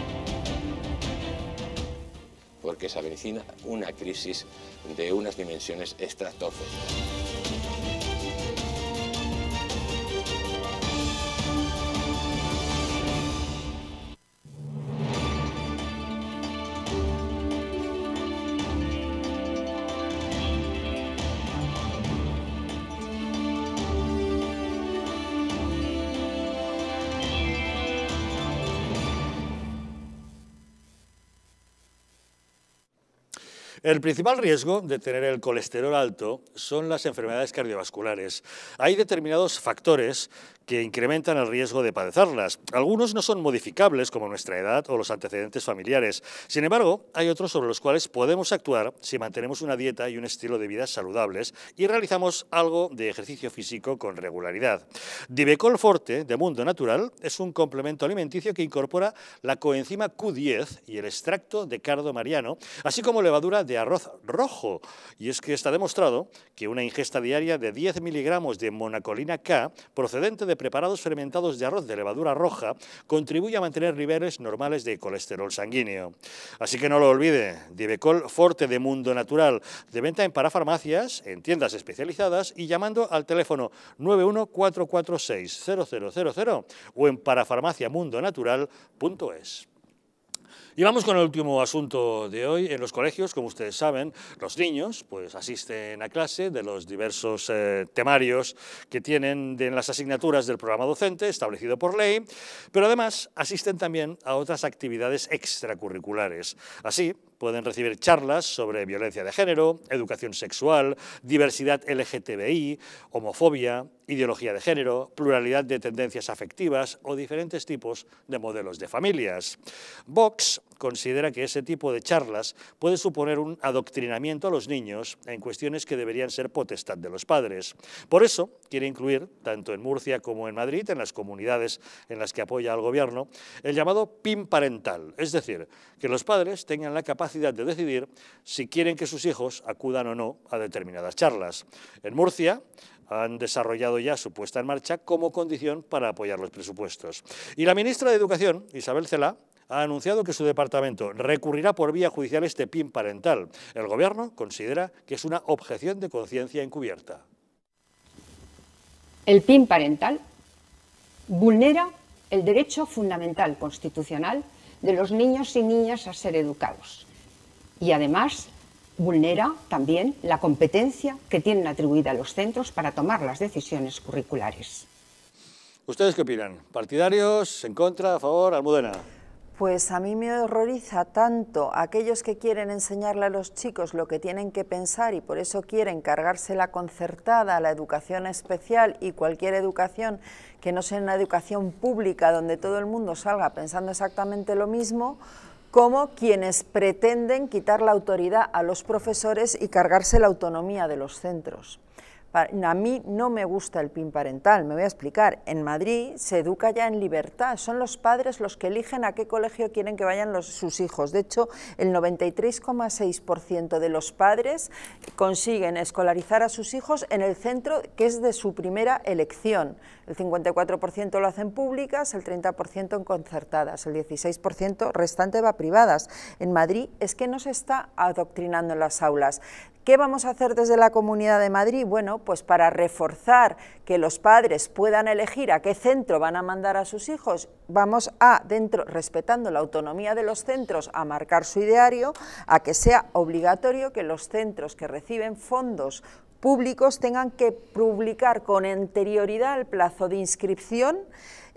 porque se avecina una crisis de unas dimensiones estratosféricas. El principal riesgo de tener el colesterol alto son las enfermedades cardiovasculares. Hay determinados factores que incrementan el riesgo de padecerlas. Algunos no son modificables, como nuestra edad o los antecedentes familiares. Sin embargo, hay otros sobre los cuales podemos actuar si mantenemos una dieta y un estilo de vida saludables y realizamos algo de ejercicio físico con regularidad. Divecol Forte, de Mundo Natural, es un complemento alimenticio que incorpora la coenzima Q10 y el extracto de cardo mariano, así como levadura de arroz rojo. Y es que está demostrado que una ingesta diaria de 10 miligramos de monacolina K, procedente de de preparados fermentados de arroz de levadura roja contribuye a mantener niveles normales de colesterol sanguíneo. Así que no lo olvide, Divecol Forte de Mundo Natural, de venta en parafarmacias, en tiendas especializadas y llamando al teléfono 914460000 o en parafarmaciamundonatural.es. Y vamos con el último asunto de hoy. En los colegios, como ustedes saben, los niños pues, asisten a clase de los diversos eh, temarios que tienen en las asignaturas del programa docente establecido por ley, pero además asisten también a otras actividades extracurriculares. Así, pueden recibir charlas sobre violencia de género, educación sexual, diversidad LGTBI, homofobia, ideología de género, pluralidad de tendencias afectivas o diferentes tipos de modelos de familias. Vox considera que ese tipo de charlas puede suponer un adoctrinamiento a los niños en cuestiones que deberían ser potestad de los padres. Por eso quiere incluir, tanto en Murcia como en Madrid, en las comunidades en las que apoya al gobierno, el llamado PIN parental, es decir, que los padres tengan la capacidad de decidir si quieren que sus hijos acudan o no a determinadas charlas. En Murcia, han desarrollado ya su puesta en marcha como condición para apoyar los presupuestos. Y la ministra de Educación, Isabel Cela, ha anunciado que su departamento recurrirá por vía judicial este PIN parental. El Gobierno considera que es una objeción de conciencia encubierta. El PIN parental vulnera el derecho fundamental constitucional de los niños y niñas a ser educados y además vulnera también la competencia que tienen atribuida los centros para tomar las decisiones curriculares. ¿Ustedes qué opinan? ¿Partidarios? ¿En contra? ¿A favor? ¿Almudena? Pues a mí me horroriza tanto aquellos que quieren enseñarle a los chicos lo que tienen que pensar y por eso quieren cargarse la concertada, la educación especial y cualquier educación que no sea una educación pública donde todo el mundo salga pensando exactamente lo mismo, como quienes pretenden quitar la autoridad a los profesores y cargarse la autonomía de los centros a mí no me gusta el PIN parental, me voy a explicar. En Madrid se educa ya en libertad, son los padres los que eligen a qué colegio quieren que vayan sus hijos. De hecho, el 93,6% de los padres consiguen escolarizar a sus hijos en el centro que es de su primera elección. El 54% lo hacen públicas, el 30% en concertadas, el 16% restante va privadas. En Madrid es que no se está adoctrinando en las aulas. ¿Qué vamos a hacer desde la Comunidad de Madrid? Bueno, pues para reforzar que los padres puedan elegir a qué centro van a mandar a sus hijos, vamos a, dentro, respetando la autonomía de los centros, a marcar su ideario, a que sea obligatorio que los centros que reciben fondos públicos tengan que publicar con anterioridad el plazo de inscripción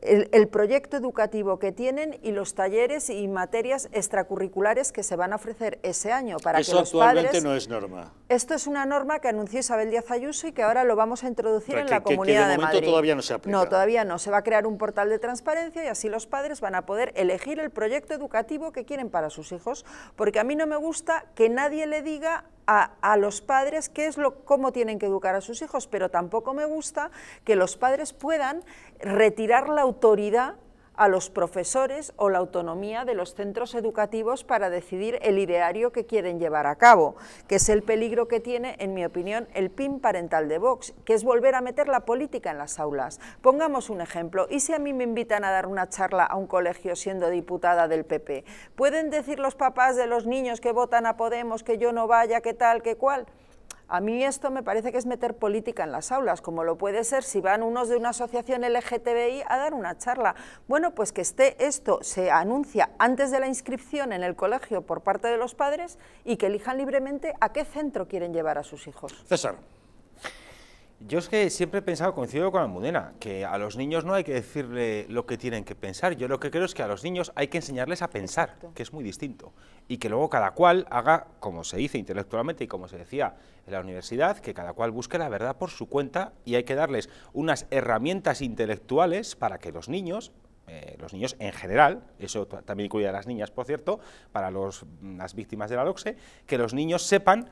el, proyecto educativo que tienen y los talleres y materias extracurriculares que se van a ofrecer ese año para que los actualmente no es norma. Esto es una norma que anunció Isabel Díaz Ayuso y que ahora lo vamos a introducir en la Comunidad de, todavía no se aplica. No, todavía no. Se va a crear un portal de transparencia y así los padres van a poder elegir el proyecto educativo que quieren para sus hijos. Porque a mí no me gusta que nadie le diga a, los padres qué es lo, cómo tienen que educar a sus hijos, pero tampoco me gusta que los padres puedan retirar la autoridad a los profesores o la autonomía de los centros educativos para decidir el ideario que quieren llevar a cabo, que es el peligro que tiene, en mi opinión, el PIN parental de Vox, que es volver a meter la política en las aulas. Pongamos un ejemplo, y si a mí me invitan a dar una charla a un colegio siendo diputada del PP, ¿pueden decir los papás de los niños que votan a Podemos que yo no vaya, que tal, que cual? A mí esto me parece que es meter política en las aulas, como lo puede ser si van unos de una asociación LGTBI a dar una charla. Bueno, pues que esté esto, se anuncia antes de la inscripción en el colegio por parte de los padres y que elijan libremente a qué centro quieren llevar a sus hijos. César. Yo es que siempre he pensado, coincido con Almudena, que a los niños no hay que decirle lo que tienen que pensar. Yo lo que creo es que a los niños hay que enseñarles a pensar, que es muy distinto. Y que luego cada cual haga, como se dice intelectualmente y como se decía en la universidad, que cada cual busque la verdad por su cuenta y hay que darles unas herramientas intelectuales para que los niños eh, los niños en general, eso también incluye a las niñas, por cierto, para los, las víctimas de la LOXE, que los niños sepan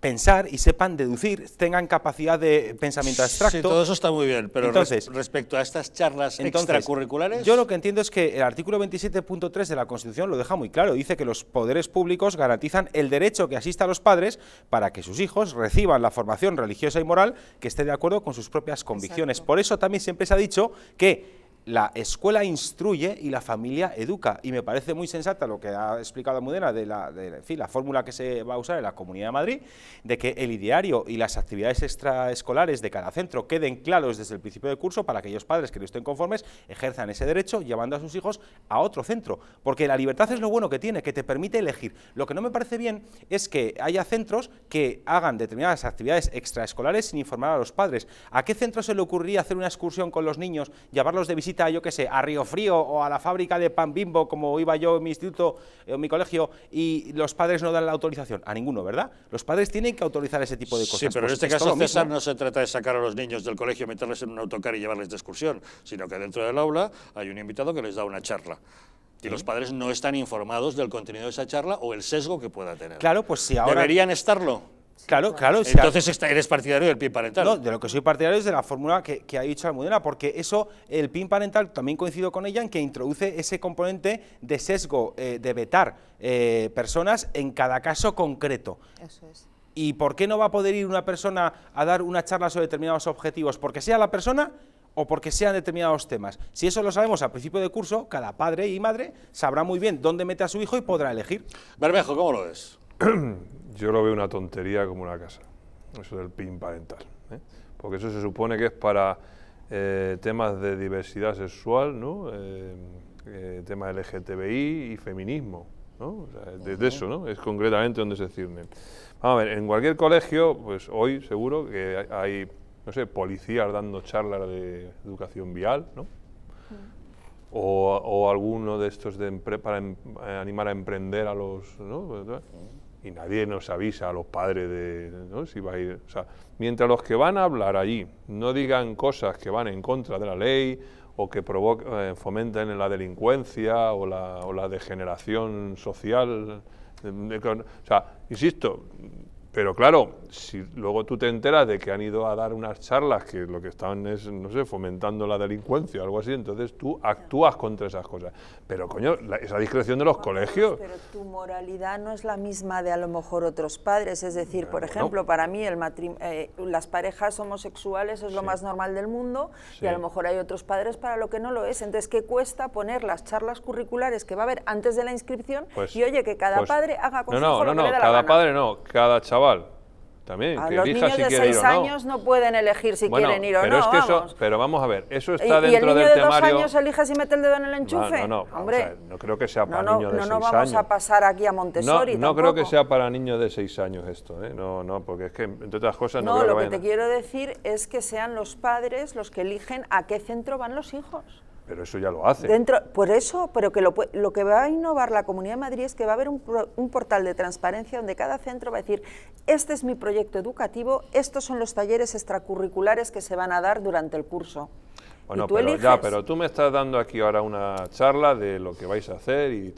pensar y sepan deducir, tengan capacidad de pensamiento abstracto. Sí, todo eso está muy bien, pero respecto a estas charlas extracurriculares... Yo lo que entiendo es que el artículo 27.3 de la Constitución lo deja muy claro, dice que los poderes públicos garantizan el derecho que asista a los padres para que sus hijos reciban la formación religiosa y moral que esté de acuerdo con sus propias convicciones. Por eso también siempre se ha dicho que la escuela instruye y la familia educa. Y me parece muy sensata lo que ha explicado Mudena de la, la fórmula que se va a usar en la Comunidad de Madrid, de que el ideario y las actividades extraescolares de cada centro queden claros desde el principio del curso para que aquellos padres que no estén conformes ejerzan ese derecho llevando a sus hijos a otro centro. Porque la libertad es lo bueno que tiene, que te permite elegir. Lo que no me parece bien es que haya centros que hagan determinadas actividades extraescolares sin informar a los padres. ¿A qué centro se le ocurriría hacer una excursión con los niños, llevarlos de visita yo qué sé, a Río Frío o a la fábrica de pan bimbo, como iba yo en mi instituto o eh, en mi colegio, y los padres no dan la autorización? A ninguno, ¿verdad? Los padres tienen que autorizar ese tipo de cosas. Sí, pero en este caso, César, no se trata de sacar a los niños del colegio, meterles en un autocar y llevarles de excursión, sino que dentro del aula hay un invitado que les da una charla. Y los padres no están informados del contenido de esa charla o el sesgo que pueda tener. Claro, pues si ahora... ¿Deberían estarlo? Claro, claro. Entonces eres partidario del PIN parental. No, de lo que soy partidario es de la fórmula que, ha dicho Almudena, porque eso, el PIN parental, también coincido con ella en que introduce ese componente de sesgo, eh, de vetar eh, personas en cada caso concreto. Eso es. ¿Y por qué no va a poder ir una persona a dar una charla sobre determinados objetivos? Porque sea la persona o porque sean determinados temas. Si eso lo sabemos al principio de curso, cada padre y madre sabrá muy bien dónde mete a su hijo y podrá elegir. Bermejo, ¿cómo lo ves? yo lo veo una tontería como una casa, eso del PIN parental. ¿eh? Porque eso se supone que es para eh, temas de diversidad sexual, ¿no? Eh, eh temas LGTBI y feminismo. ¿no? O desde eso, ¿no? Es concretamente donde se cierne. Vamos a ver, en cualquier colegio, pues hoy seguro que hay, no sé, policías dando charlas de educación vial, ¿no? Mm. o, alguno de estos de para em, animar a emprender a los... ¿no? y nadie nos avisa a los padres de ¿no? si va a ir. mientras los que van a hablar allí no digan cosas que van en contra de la ley o que eh, fomenten la delincuencia o la, o la degeneración social. Eh, o sea, insisto, pero claro, si luego tú te enteras de que han ido a dar unas charlas que lo que están es, no sé, fomentando la delincuencia o algo así, entonces tú actúas contra esas cosas. Pero coño, esa discreción de los colegios. Pero tu moralidad no es la misma de a lo mejor otros padres. Es decir, por ejemplo, para mí el eh, las parejas homosexuales es lo más normal del mundo y a lo mejor hay otros padres para lo que no lo es. Entonces, ¿qué cuesta poner las charlas curriculares que va a haber antes de la inscripción? Pues, y oye, que cada pues padre haga con no, no, no, no, cada padre no, cada chaval también, a que los elija niños si de quiere 6 ir o no. años no pueden elegir si bueno, quieren ir o pero no. Es que vamos. Eso, pero vamos a ver, eso está ¿Y, dentro del temario. ¿Y el niño de temario... dos años elige si mete el dedo en el enchufe? No, no, no. Hombre, no creo que sea para no, niños de 6 años. No, no vamos a pasar aquí a Montessori. No, no creo que sea para niños de 6 años esto, ¿eh? No, no, porque es que, entre otras cosas, no, no creo lo que, que te quiero decir es que sean los padres los que eligen a qué centro van los hijos. Pero eso ya lo hace. Dentro, por eso, pero que lo, lo, que va a innovar la Comunidad de Madrid es que va a haber un, portal de transparencia donde cada centro va a decir, este es mi proyecto educativo, estos son los talleres extracurriculares que se van a dar durante el curso. Bueno, tú pero, ya, pero tú me estás dando aquí ahora una charla de lo que vais a hacer y...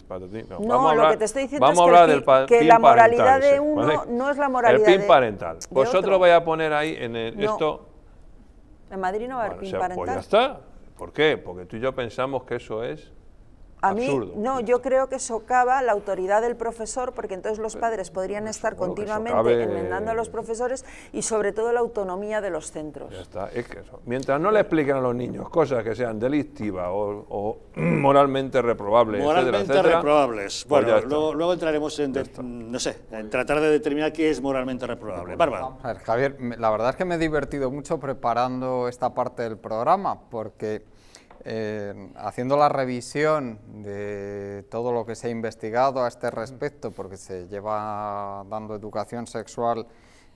No, lo que te estoy diciendo es que, la moralidad de uno no es la moralidad El pin de, parental. Vosotros vais a poner ahí en el, esto... En Madrid no va a haber pin pues parental. ya está. ¿Por qué? Porque tú y yo pensamos que eso es a mí, no, yo creo que socava la autoridad del profesor, porque entonces los padres podrían estar continuamente enmendando a los profesores y sobre todo la autonomía de los centros. Ya está. Es que eso. Mientras no le expliquen a los niños cosas que sean delictivas o, moralmente reprobables. Moralmente pues reprobables. bueno, luego, entraremos en, no sé, en tratar de determinar qué es moralmente reprobable. Bárbara. Javier, la verdad es que me he divertido mucho preparando esta parte del programa, porque eh, haciendo la revisión de todo lo que se ha investigado a este respecto, porque se lleva dando educación sexual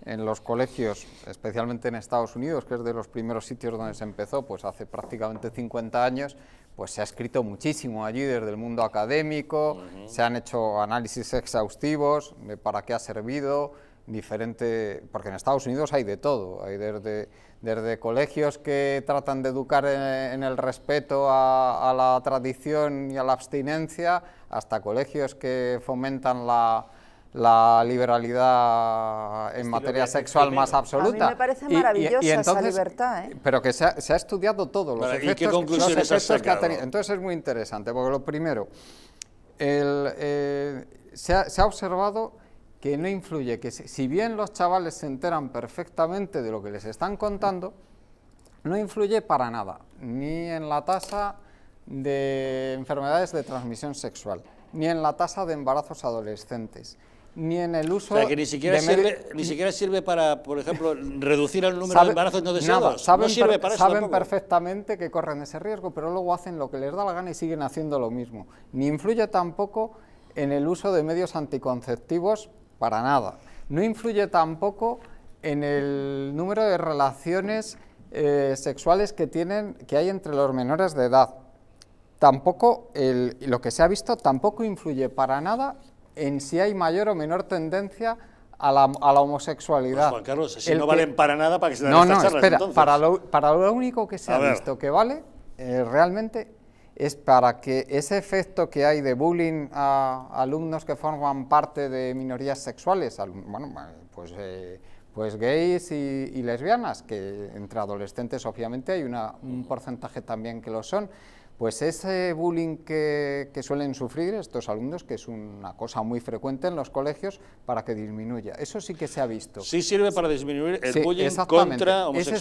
en los colegios, especialmente en Estados Unidos, que es de los primeros sitios donde se empezó, pues hace prácticamente 50 años, pues se ha escrito muchísimo allí desde el mundo académico, se han hecho análisis exhaustivos de para qué ha servido, diferente, porque en Estados Unidos hay de todo, hay desde, desde colegios que tratan de educar en, el respeto a, la tradición y a la abstinencia, hasta colegios que fomentan la, la liberalidad en materia sexual más absoluta. me parece maravillosa esa libertad. ¿eh? Pero que se ha, se ha, estudiado todo, los qué Entonces es muy interesante, porque lo primero, eh, se ha observado que no influye, que si bien los chavales se enteran perfectamente de lo que les están contando, no influye para nada, ni en la tasa de enfermedades de transmisión sexual, ni en la tasa de embarazos adolescentes, ni en el uso... O sea, que ni siquiera, sirve, ni siquiera sirve para, por ejemplo, reducir el número de embarazos no deseados. saben, no sirve para saben perfectamente que corren ese riesgo, pero luego hacen lo que les da la gana y siguen haciendo lo mismo. Ni influye tampoco en el uso de medios anticonceptivos para nada. No influye tampoco en el número de relaciones eh, sexuales que, tienen, que hay entre los menores de edad. Tampoco, lo que se ha visto, tampoco influye para nada en si hay mayor o menor tendencia a la, homosexualidad. Pues, Juan Carlos, si no valen para nada para que se no, no, Para, lo, único que se ha visto que vale, eh, realmente es para que ese efecto que hay de bullying a alumnos que forman parte de minorías sexuales, bueno, pues, eh, pues gays y, lesbianas, que entre adolescentes obviamente hay un porcentaje también que lo son, pues ese bullying que, suelen sufrir estos alumnos, que es una cosa muy frecuente en los colegios, para que disminuya. Eso sí que se ha visto. Sí sirve para disminuir el bullying contra homosexuales ese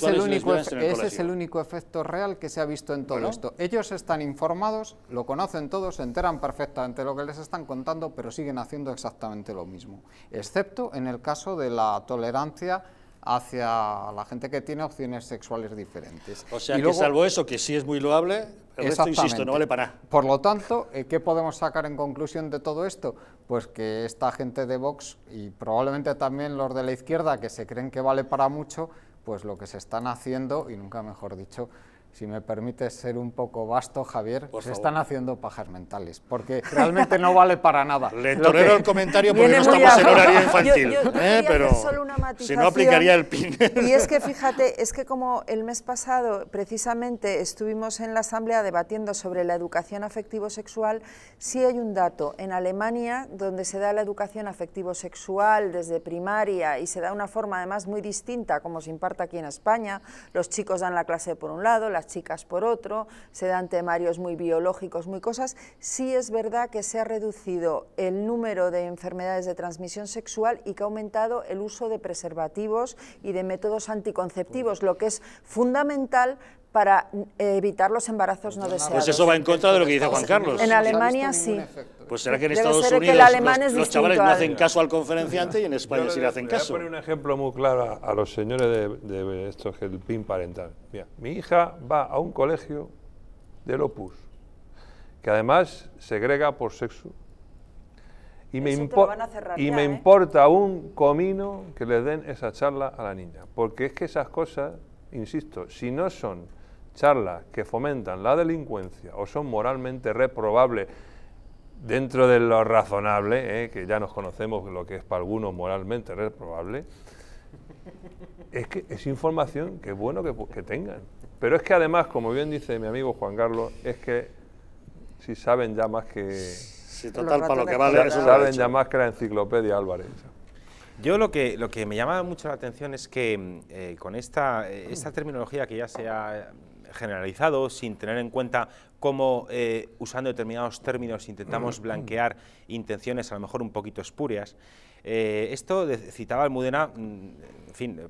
es el único, efecto real que se ha visto en todo esto. Ellos están informados, lo conocen todos, se enteran perfectamente lo que les están contando, pero siguen haciendo exactamente lo mismo. Excepto en el caso de la tolerancia hacia la gente que tiene opciones sexuales diferentes. O sea, que salvo eso, que sí es muy loable, el insisto, no vale para nada. Por lo tanto, eh, ¿qué podemos sacar en conclusión de todo esto? Pues que esta gente de Vox y probablemente también los de la izquierda que se creen que vale para mucho, pues lo que se están haciendo, y nunca mejor dicho, si me permite ser un poco vasto, Javier, pues se están haciendo pajas mentales, porque realmente no vale para nada. Le tolero el comentario porque no estamos en horario infantil, ¿eh? pero si no aplicaría el PIN. Y es que fíjate, es que como el mes pasado precisamente estuvimos en la asamblea debatiendo sobre la educación afectivo-sexual, sí hay un dato en Alemania donde se da la educación afectivo-sexual desde primaria y se da una forma además muy distinta como se imparte aquí en España, los chicos dan la clase por un lado, las chicas por otro, se dan temarios muy biológicos, muy cosas. Sí es verdad que se ha reducido el número de enfermedades de transmisión sexual y que ha aumentado el uso de preservativos y de métodos anticonceptivos, lo que es fundamental para eh, evitar los embarazos no pues deseados. Pues eso va en contra de lo que dice Juan Carlos. En Alemania sí. Pues será que en Estados Unidos los, chavales no hacen caso al conferenciante y en España sí le hacen caso. Voy a poner un ejemplo muy claro a, los señores de, de estos el PIN parental. Mira, mi hija va a un colegio del Opus, que además segrega por sexo. Y me, y me ¿eh? importa un comino que le den esa charla a la niña. Porque es que esas cosas, insisto, si no son charlas que fomentan la delincuencia o son moralmente reprobables dentro de lo razonable, ¿eh? que ya nos conocemos lo que es para algunos moralmente reprobable, es que es información que es bueno que, tengan. Pero es que además, como bien dice mi amigo Juan Carlos, es que si saben ya más que... Si total, para lo que vale Saben ya más que la enciclopedia Álvarez. Yo lo que, lo que me llama mucho la atención es que mm, eh, con esta, eh, esta terminología que ya se ha generalizado, sin tener en cuenta cómo, eh, usando determinados términos, intentamos blanquear intenciones a lo mejor un poquito espurias. Eh, esto citaba Almudena, mm, en fin,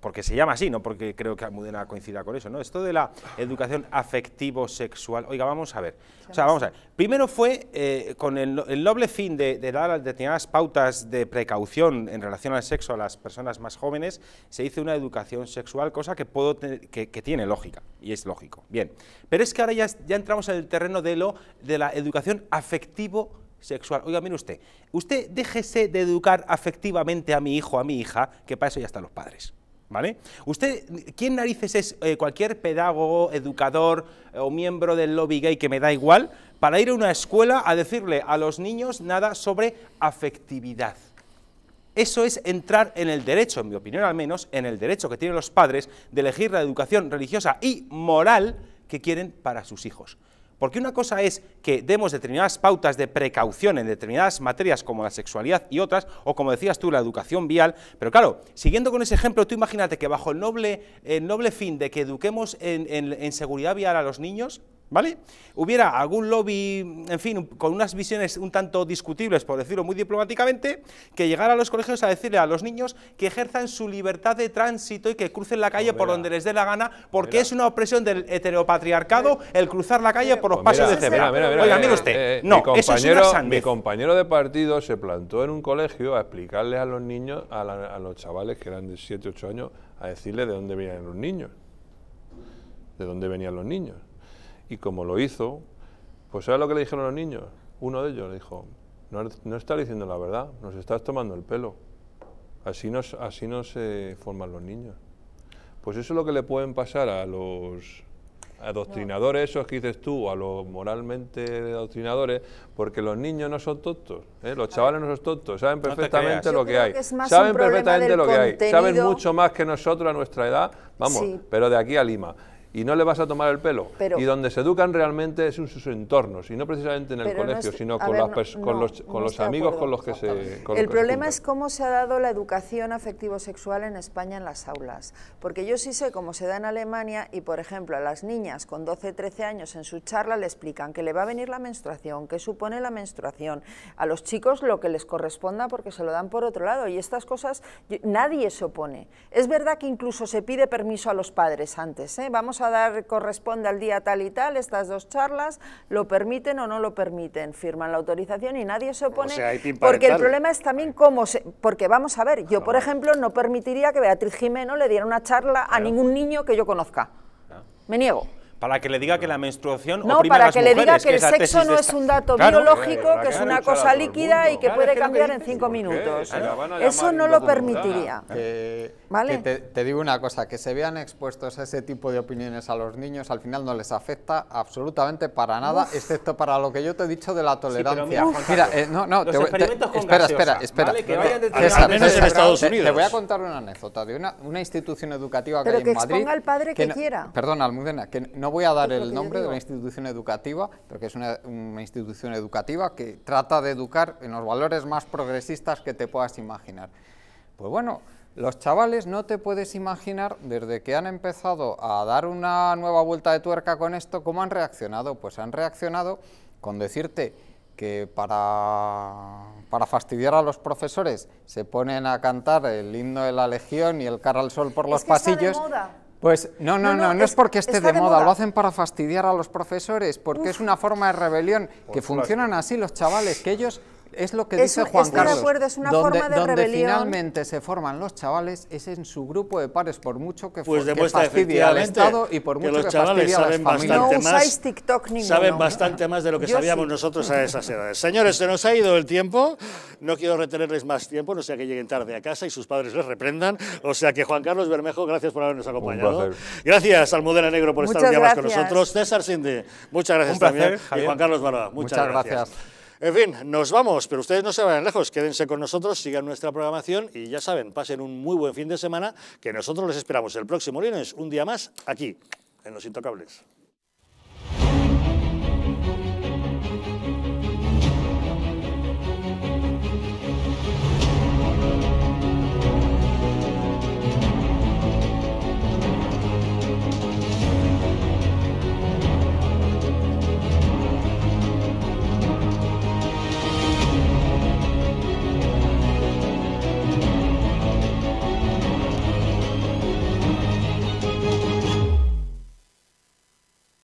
porque se llama así, no porque creo que Almudena coincida con eso, ¿no? Esto de la educación afectivo-sexual, oiga, vamos a ver. O sea, vamos a ver. Primero fue eh, con el, noble fin de, dar determinadas pautas de precaución en relación al sexo a las personas más jóvenes, se hizo una educación sexual, cosa que, puedo que, tiene lógica, y es lógico. Bien, pero es que ahora ya, ya entramos en el terreno de, lo, de la educación afectivo-sexual Oiga, mire usted, usted déjese de educar afectivamente a mi hijo, a mi hija, que para eso ya están los padres. ¿Vale? Usted, ¿quién narices es eh, cualquier pedagogo, educador eh, o miembro del lobby gay que me da igual para ir a una escuela a decirle a los niños nada sobre afectividad? Eso es entrar en el derecho, en mi opinión al menos, en el derecho que tienen los padres de elegir la educación religiosa y moral que quieren para sus hijos. Porque una cosa es que demos determinadas pautas de precaución en determinadas materias como la sexualidad y otras, o como decías tú, la educación vial, pero claro, siguiendo con ese ejemplo, tú imagínate que bajo el noble, el noble fin de que eduquemos en, en seguridad vial a los niños, ¿vale? Hubiera algún lobby, en fin, con unas visiones un tanto discutibles, por decirlo muy diplomáticamente, que llegara a los colegios a decirle a los niños que ejerzan su libertad de tránsito y que crucen la calle pues por donde les dé la gana, porque pues es una opresión del heteropatriarcado el cruzar la calle por los pues pasos de cebra. Oiga, mira usted, eh, eh, no, mi compañero de partido se plantó en un colegio a explicarle a los niños, a, los chavales que eran de 7, 8 años, a decirle de dónde venían los niños. De dónde venían los niños. Y como lo hizo, pues ¿sabes lo que le dijeron los niños? Uno de ellos le dijo, no, no estás diciendo la verdad, nos estás tomando el pelo. Así, nos, así no se forman los niños. Pues eso es lo que le pueden pasar a los adoctrinadores, esos que dices tú, a los moralmente adoctrinadores, porque los niños no son tontos, ¿eh? los chavales no son tontos, saben perfectamente lo que hay, saben perfectamente lo que hay, saben mucho más que nosotros a nuestra edad, vamos, pero de aquí a Lima y no le vas a tomar el pelo. y donde se educan realmente es en sus entornos, y no precisamente en el colegio, sino con, las con, los, con los amigos con los que se... el problema es cómo se ha dado la educación afectivo-sexual en España en las aulas, porque yo sí sé cómo se da en Alemania y, por ejemplo, a las niñas con 12, 13 años en su charla le explican que le va a venir la menstruación, qué supone la menstruación, a los chicos lo que les corresponda porque se lo dan por otro lado, y estas cosas nadie se opone. Es verdad que incluso se pide permiso a los padres antes, ¿eh? vamos a dar, corresponde al día tal y tal, estas dos charlas, lo permiten o no lo permiten, firman la autorización y nadie se opone, porque el problema es también cómo se, porque vamos a ver, yo por ejemplo no permitiría que Beatriz Jimeno le diera una charla a ningún niño que yo conozca, me niego. Para que le diga que la menstruación no, para que le diga que, el sexo no es un dato biológico, que, es una cosa líquida y que puede cambiar en cinco minutos. Eso no lo permitiría. ¿Vale? Te, digo una cosa, que se vean expuestos a ese tipo de opiniones a los niños, al final no les afecta absolutamente para nada, excepto para lo que yo te he dicho de la tolerancia. mira, eh, no, no, espera, espera, espera. Te voy a contar una anécdota de una, institución educativa que en Madrid. Pero que exponga el padre que quiera. Perdona, Almudena, que no voy a dar el nombre de una institución educativa, porque es una, institución educativa que trata de educar en los valores más progresistas que te puedas imaginar. Pues bueno, los chavales no te puedes imaginar desde que han empezado a dar una nueva vuelta de tuerca con esto, ¿cómo han reaccionado? Pues han reaccionado con decirte que para, para fastidiar a los profesores se ponen a cantar el himno de la Legión y el cara al sol por los pasillos. Pues no, no, no, no, es, porque esté de moda, lo hacen para fastidiar a los profesores, porque es una forma de rebelión, que funcionan así los chavales, que ellos es lo que dice Juan Carlos. es una donde, forma de finalmente se forman los chavales es en su grupo de pares, por mucho que, pues que al Estado y por mucho que, los chavales saben bastante más, Saben bastante más de lo que sabíamos nosotros a esas edades. Señores, se nos ha ido el tiempo. No quiero retenerles más tiempo, no sea que lleguen tarde a casa y sus padres les reprendan. O sea que Juan Carlos Bermejo, gracias por habernos acompañado. Gracias, Almudena Negro, por estar un día más con nosotros. César Sinde, muchas gracias también. Y Juan Carlos Barba, muchas, gracias. En fin, nos vamos, pero ustedes no se vayan lejos, quédense con nosotros, sigan nuestra programación y ya saben, pasen un muy buen fin de semana, que nosotros les esperamos el próximo lunes, un día más, aquí, en Los Intocables.